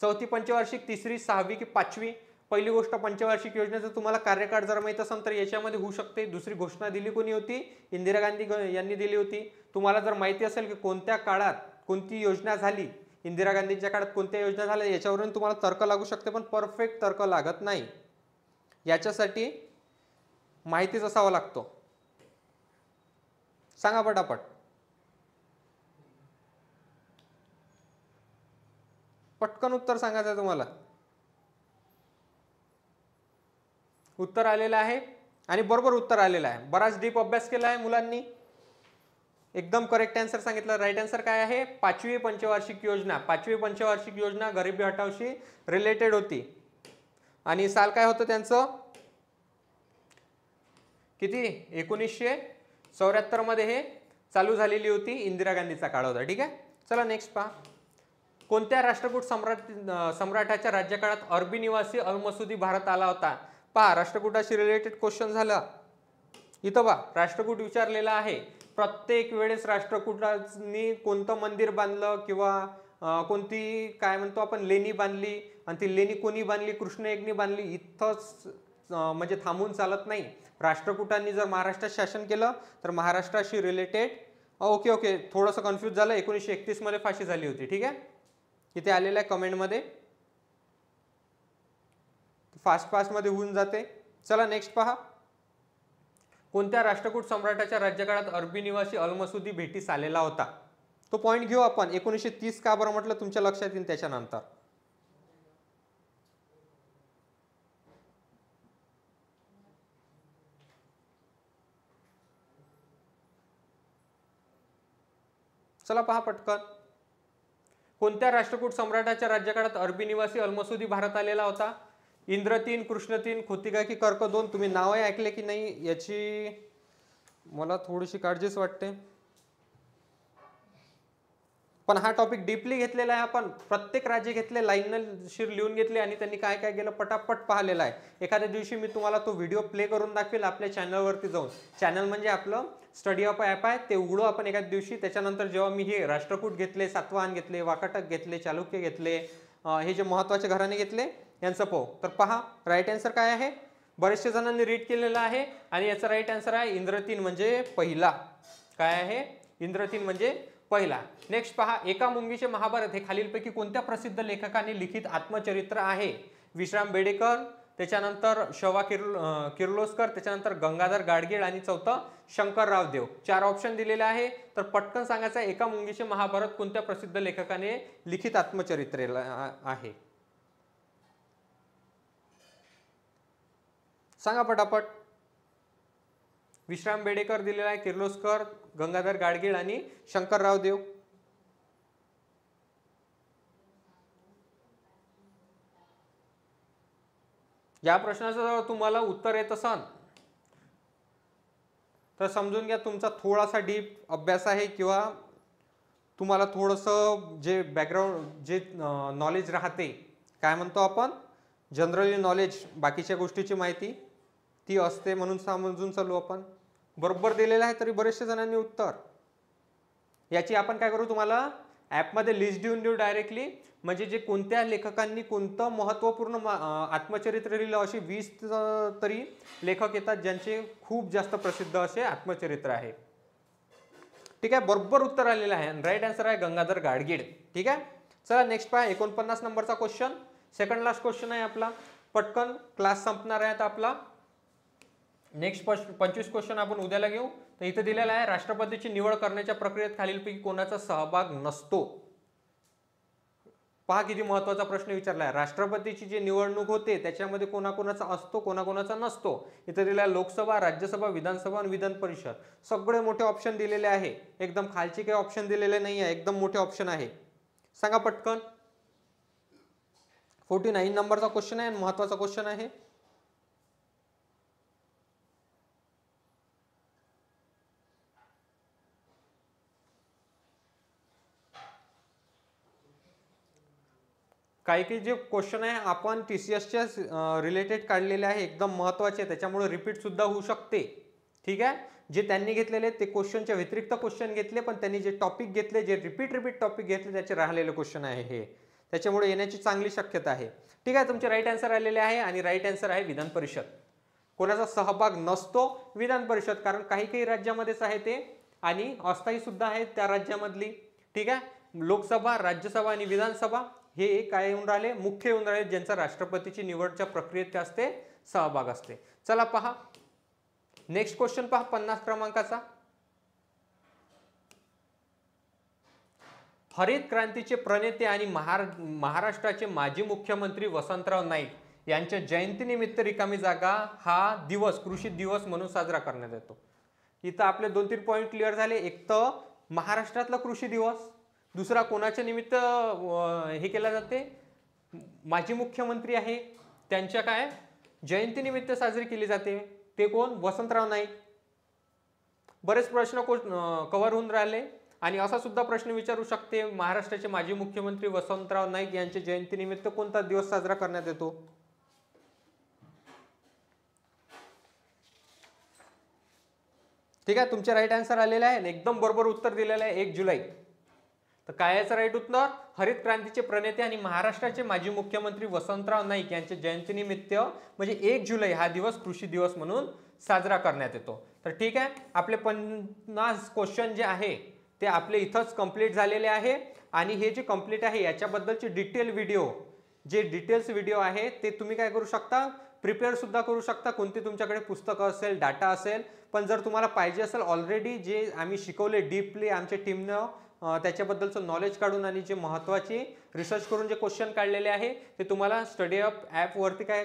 चौथी पंचवार्षिक तिसरी सहावी की पाचवी पहिली गोष्ट पंचवार्षिक योजनेचं तुम्हाला कार्यकाळ जर माहीत असेल तर याच्यामध्ये होऊ शकते दुसरी घोषणा दिली कोणी होती इंदिरा गांधी यांनी दिली होती तुम्हाला जर माहिती असेल की कोणत्या काळात कोणती योजना झाली इंदिरा गांधींच्या काळात कोणत्या योजना झाल्या याच्यावरून तुम्हाला तर्क लागू शकते पण परफेक्ट तर्क लागत नाही याच्यासाठी माहितीच असावा लागतो सांगा पटापट पटकन उत्तर सांगायचं तुम्हाला उत्तर आलेलं आहे आणि बरोबर उत्तर आलेलं आहे बराच डीप अभ्यास केला आहे मुलांनी एकदम करेक्ट आन्सर सांगितलं राईट आन्सर काय आहे पाचवी पंचवार्षिक योजना पाचवी पंचवार्षिक योजना गरिबी हटावशी रिलेटेड होती आणि साल काय होतं त्यांचं किती एकोणीसशे चौऱ्याहत्तरमध्ये हे चालू झालेली होती इंदिरा गांधीचा काळ होता ठीक आहे चला नेक्स्ट पहा कोणत्या राष्ट्रकूट सम्राट सम्राटाच्या राज्यकाळात अरबी निवासी अलमसुदी भारत आला होता पहा राष्ट्रकूटाशी रिलेटेड क्वेश्चन झाला इथं पहा राष्ट्रकूट विचारलेला आहे प्रत्येक वेळेस राष्ट्रकूटांनी कोणतं मंदिर बांधलं किंवा कोणती काय म्हणतो आपण लेणी बांधली आणि ती लेणी कोणी बांधली कृष्ण एकनी बांधली इथंच म्हणजे थांबून चालत नाही राष्ट्रकुटांनी जर महाराष्ट्रात शासन केलं तर महाराष्ट्राशी रिलेटेड ओके ओके थोडंसं कन्फ्यूज झालं एकोणीसशे एकतीसमध्ये फाशी झाली होती ठीक आहे इथे आलेल्या कमेंटमध्ये फास्ट फास्टमध्ये होऊन जाते चला नेक्स्ट पहा कोणत्या राष्ट्रकूट सम्राटाच्या राज्यकाळात अरबी निवासी अलमसुदी भेटीस आलेला होता तो पॉईंट घेऊ आपण एकोणीसशे तीस का बरं म्हटलं तुमच्या लक्षात येईल त्याच्यानंतर चला पहा पटकन कोणत्या राष्ट्रकूट सम्राटाच्या राज्यकाळात अरबी निवासी अलमसुदी भारत आलेला होता इंद्रतीन तीन खुतिका की कर्क दोन तुम्ही नाव ऐकले की नाही याची मला थोडीशी काळजीच वाटते पण हा टॉपिक डीपली घेतलेला आहे आपण प्रत्येक राज्य घेतले शिर लिहून घेतले आणि त्यांनी काय काय केलं पटापट पाहिलेला आहे एखाद्या दिवशी मी तुम्हाला तो व्हिडिओ प्ले करून दाखवेल आपल्या चॅनलवरती जाऊन चॅनल म्हणजे आपलं स्टडी ऑफ ॲप आहे ते उघडू आपण एखाद्या दिवशी त्याच्यानंतर जेव्हा मी हे राष्ट्रकूट घेतले सातवाहन घेतले वाकाटक घेतले चालुक्य घेतले हे जे महत्वाचे घराणे घेतले यांचं पाहू तर पहा राईट आन्सर काय आहे बरेचशे जणांनी रीड केलेलं आहे आणि याचा राईट आन्सर आहे इंद्रतीन म्हणजे पहिला काय आहे इंद्रतीन म्हणजे पहिला नेक्स्ट पहा एका मुंगीचे महाभारत हे खालीलपैकी कोणत्या प्रसिद्ध लेखकाने लिखित आत्मचरित्र आहे विश्राम बेडेकर त्याच्यानंतर शवा किर्ल किर्लोस्कर त्याच्यानंतर गंगाधर गाडगीळ आणि चौथं शंकरराव देव चार ऑप्शन दिलेले आहे तर पटकन सांगायचं एका मुंगीचे महाभारत कोणत्या प्रसिद्ध लेखकाने लिखित आत्मचरित्र आहे सांगा पटापट विश्राम बेडेकर दिलेला आहे किर्लोस्कर गंगाधर गाडगीळ आणि शंकरराव देव या प्रश्नाचं जर तुम्हाला उत्तर येत असाल तर समजून घ्या तुमचा थोडासा डीप अभ्यास आहे किंवा तुम्हाला थोडंसं जे बॅकग्राऊंड जे नॉलेज राहते काय म्हणतो आपण जनरली नॉलेज बाकीच्या गोष्टीची माहिती ती असते म्हणून समजून चालू आपण बरोबर दिलेलं आहे तरी बरेचशे जणांनी उत्तर याची आपण काय करू तुम्हाला ॲपमध्ये लिस्ट देऊन देऊ डायरेक्टली म्हणजे जे कोणत्या लेखकांनी कोणतं महत्त्वपूर्ण आत्मचरित्र लिहिलं अशी वीस तरी लेखक येतात ज्यांचे खूप जास्त प्रसिद्ध असे आत्मचरित्र आहे ठीक आहे बरोबर उत्तर आलेलं आहे राईट आन्सर आहे गंगाधर गाडगीड ठीक आहे चला नेक्स्ट पहा एकोणपन्नास नंबरचा क्वेश्चन सेकंड लास्ट क्वेश्चन आहे आपला पटकन क्लास संपणार आहे आता आपला नेक्स्ट पंचवीस क्वेश्चन आपण उद्याला घेऊ तर इथं दिलेला आहे राष्ट्रपतीची निवड करण्याच्या प्रक्रियेत खालीलपैकी कोणाचा सहभाग नसतो पहा किती महत्वाचा प्रश्न विचारला आहे राष्ट्रपतीची जी निवडणूक होते त्याच्यामध्ये कोणाकोणाचा असतो कोणाकोणाचा नसतो इथं दिलेला लोकसभा राज्यसभा विधानसभा आणि विधान परिषद सगळे मोठे ऑप्शन दिलेले आहे एकदम खालचे काही ऑप्शन दिलेले नाही आहे एकदम मोठे ऑप्शन आहे सांगा पटकन फोर्टी नाईन नंबरचा क्वेश्चन आहे आणि महत्वाचा क्वेश्चन आहे काही काही जे क्वेश्चन आहे आपण टी सी एसच्या रिलेटेड काढलेले आहे एकदम महत्त्वाचे त्याच्यामुळे रिपीटसुद्धा होऊ शकते ठीक आहे जे त्यांनी घेतलेले ते क्वेश्चनच्या व्यतिरिक्त क्वेश्चन घेतले पण त्यांनी जे टॉपिक घेतले जे रिपीट रिपीट टॉपिक घेतले त्याचे राहिलेले क्वेश्चन आहे हे त्याच्यामुळे येण्याची चांगली शक्यता आहे ठीक आहे तुमचे राईट आन्सर आलेले आहे आणि राईट आन्सर आहे विधान परिषद कोणाचा सहभाग नसतो विधान परिषद कारण काही काही राज्यामध्येच आहे ते आणि अस्थायीसुद्धा आहे त्या राज्यामधली ठीक आहे लोकसभा राज्यसभा आणि विधानसभा हे काय येऊन राहिले मुख्य येऊन राहिले ज्यांचा राष्ट्रपतीची निवडच्या प्रक्रियेत असते सहभाग असते चला पहा नेक्स्ट क्वेश्चन पहा पन्नास क्रमांकाचा हरित क्रांतीचे प्रणेते आणि महार महाराष्ट्राचे माजी मुख्यमंत्री वसंतराव नाईक यांच्या जयंतीनिमित्त रिकामी जागा हा दिवस कृषी दिवस म्हणून साजरा करण्यात येतो इथं आपले दोन तीन पॉईंट क्लिअर झाले एक तर महाराष्ट्रातला कृषी दिवस दुसरा कोणाच्या निमित्त हे केला जाते माजी मुख्यमंत्री आहे त्यांच्या काय जयंतीनिमित्त साजरी केली जाते ते कोण वसंतराव नाईक बरेच प्रश्न कव्हर होऊन राहिले आणि असा सुद्धा प्रश्न विचारू शकते महाराष्ट्राचे माजी मुख्यमंत्री वसंतराव नाईक यांच्या जयंतीनिमित्त कोणता दिवस साजरा करण्यात येतो ठीक आहे तुमचे राईट आन्सर आलेले आहे एकदम बरोबर उत्तर दिलेलं आहे एक जुलै तर काय याचं राईट उत्तर हरित क्रांतीचे प्रणेते आणि महाराष्ट्राचे माजी मुख्यमंत्री वसंतराव नाईक यांच्या जयंतीनिमित्त म्हणजे एक जुलै हा दिवस कृषी दिवस म्हणून साजरा करण्यात येतो तर ठीक आहे आपले पन्नास क्वेश्चन जे आहे ते आपले इथंच कंप्लीट झालेले आहे आणि हे जे कंप्लीट आहे याच्याबद्दलचे डिटेल व्हिडिओ जे डिटेल्स व्हिडिओ आहे ते तुम्ही काय करू शकता प्रिपेअर सुद्धा करू शकता कोणती तुमच्याकडे पुस्तकं असेल डाटा असेल पण जर तुम्हाला पाहिजे असेल ऑलरेडी जे आम्ही शिकवले डीपली आमच्या टीमनं त्याच्याबद्दलचं नॉलेज काढून आणि जे महत्त्वाचे रिसर्च करून जे क्वेश्चन काढलेले आहे ते तुम्हाला स्टडी अप ॲपवरती काय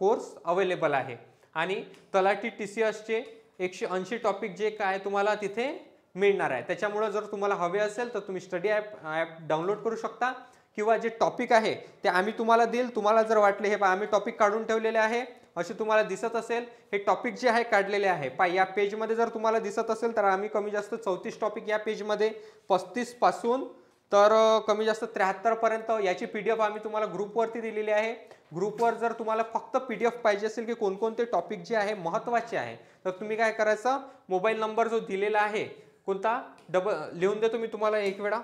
कोर्स अवेलेबल आहे आणि तलाठी टी सी एसचे एकशे ऐंशी टॉपिक जे काय तुम्हाला तिथे मिळणार आहे त्याच्यामुळं जर तुम्हाला हवे असेल तर तुम्ही स्टडी ॲप ॲप डाउनलोड करू शकता किंवा जे टॉपिक आहे ते आम्ही तुम्हाला देईल तुम्हाला जर वाटले हे आम्ही टॉपिक काढून ठेवलेले आहे असे तुम्हाला दिसत असेल हे टॉपिक जे आहे काढलेले आहे पा या पेजमध्ये जर तुम्हाला दिसत असेल तर आम्ही कमी जास्त चौतीस टॉपिक या पेजमध्ये पस्तीसपासून तर कमी जास्त त्र्याहत्तरपर्यंत याची पी डी एफ आम्ही तुम्हाला ग्रुपवरती दिलेली आहे ग्रुपवर जर तुम्हाला फक्त पी डी एफ पाहिजे असेल की कोणकोणते टॉपिक जे आहे महत्त्वाचे आहे तर तुम्ही काय करायचं मोबाईल नंबर जो दिलेला आहे कोणता डबल लिहून देतो मी तुम्हाला एक वेळा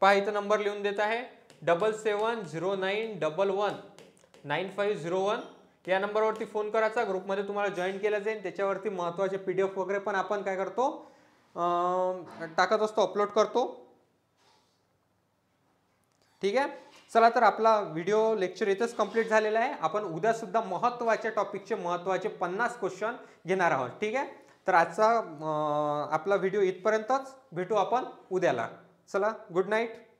पहा इथं नंबर लिहून देत आहे double seven zero nine double one nine five zero one या नंबरवरती फोन करायचा ग्रुपमध्ये तुम्हाला जॉईन केलं जाईल त्याच्यावरती महत्त्वाचे पी डी एफ वगैरे पण आपण काय करतो टाकत असतो अपलोड करतो ठीक आहे चला तर आपला व्हिडिओ लेक्चर इथंच कंप्लीट झालेला आहे आपण उद्यासुद्धा महत्त्वाच्या टॉपिकचे महत्त्वाचे पन्नास क्वेश्चन घेणार आहोत ठीक आहे तर आजचा आपला व्हिडिओ इथपर्यंतच भेटू आपण उद्याला चला गुड नाईट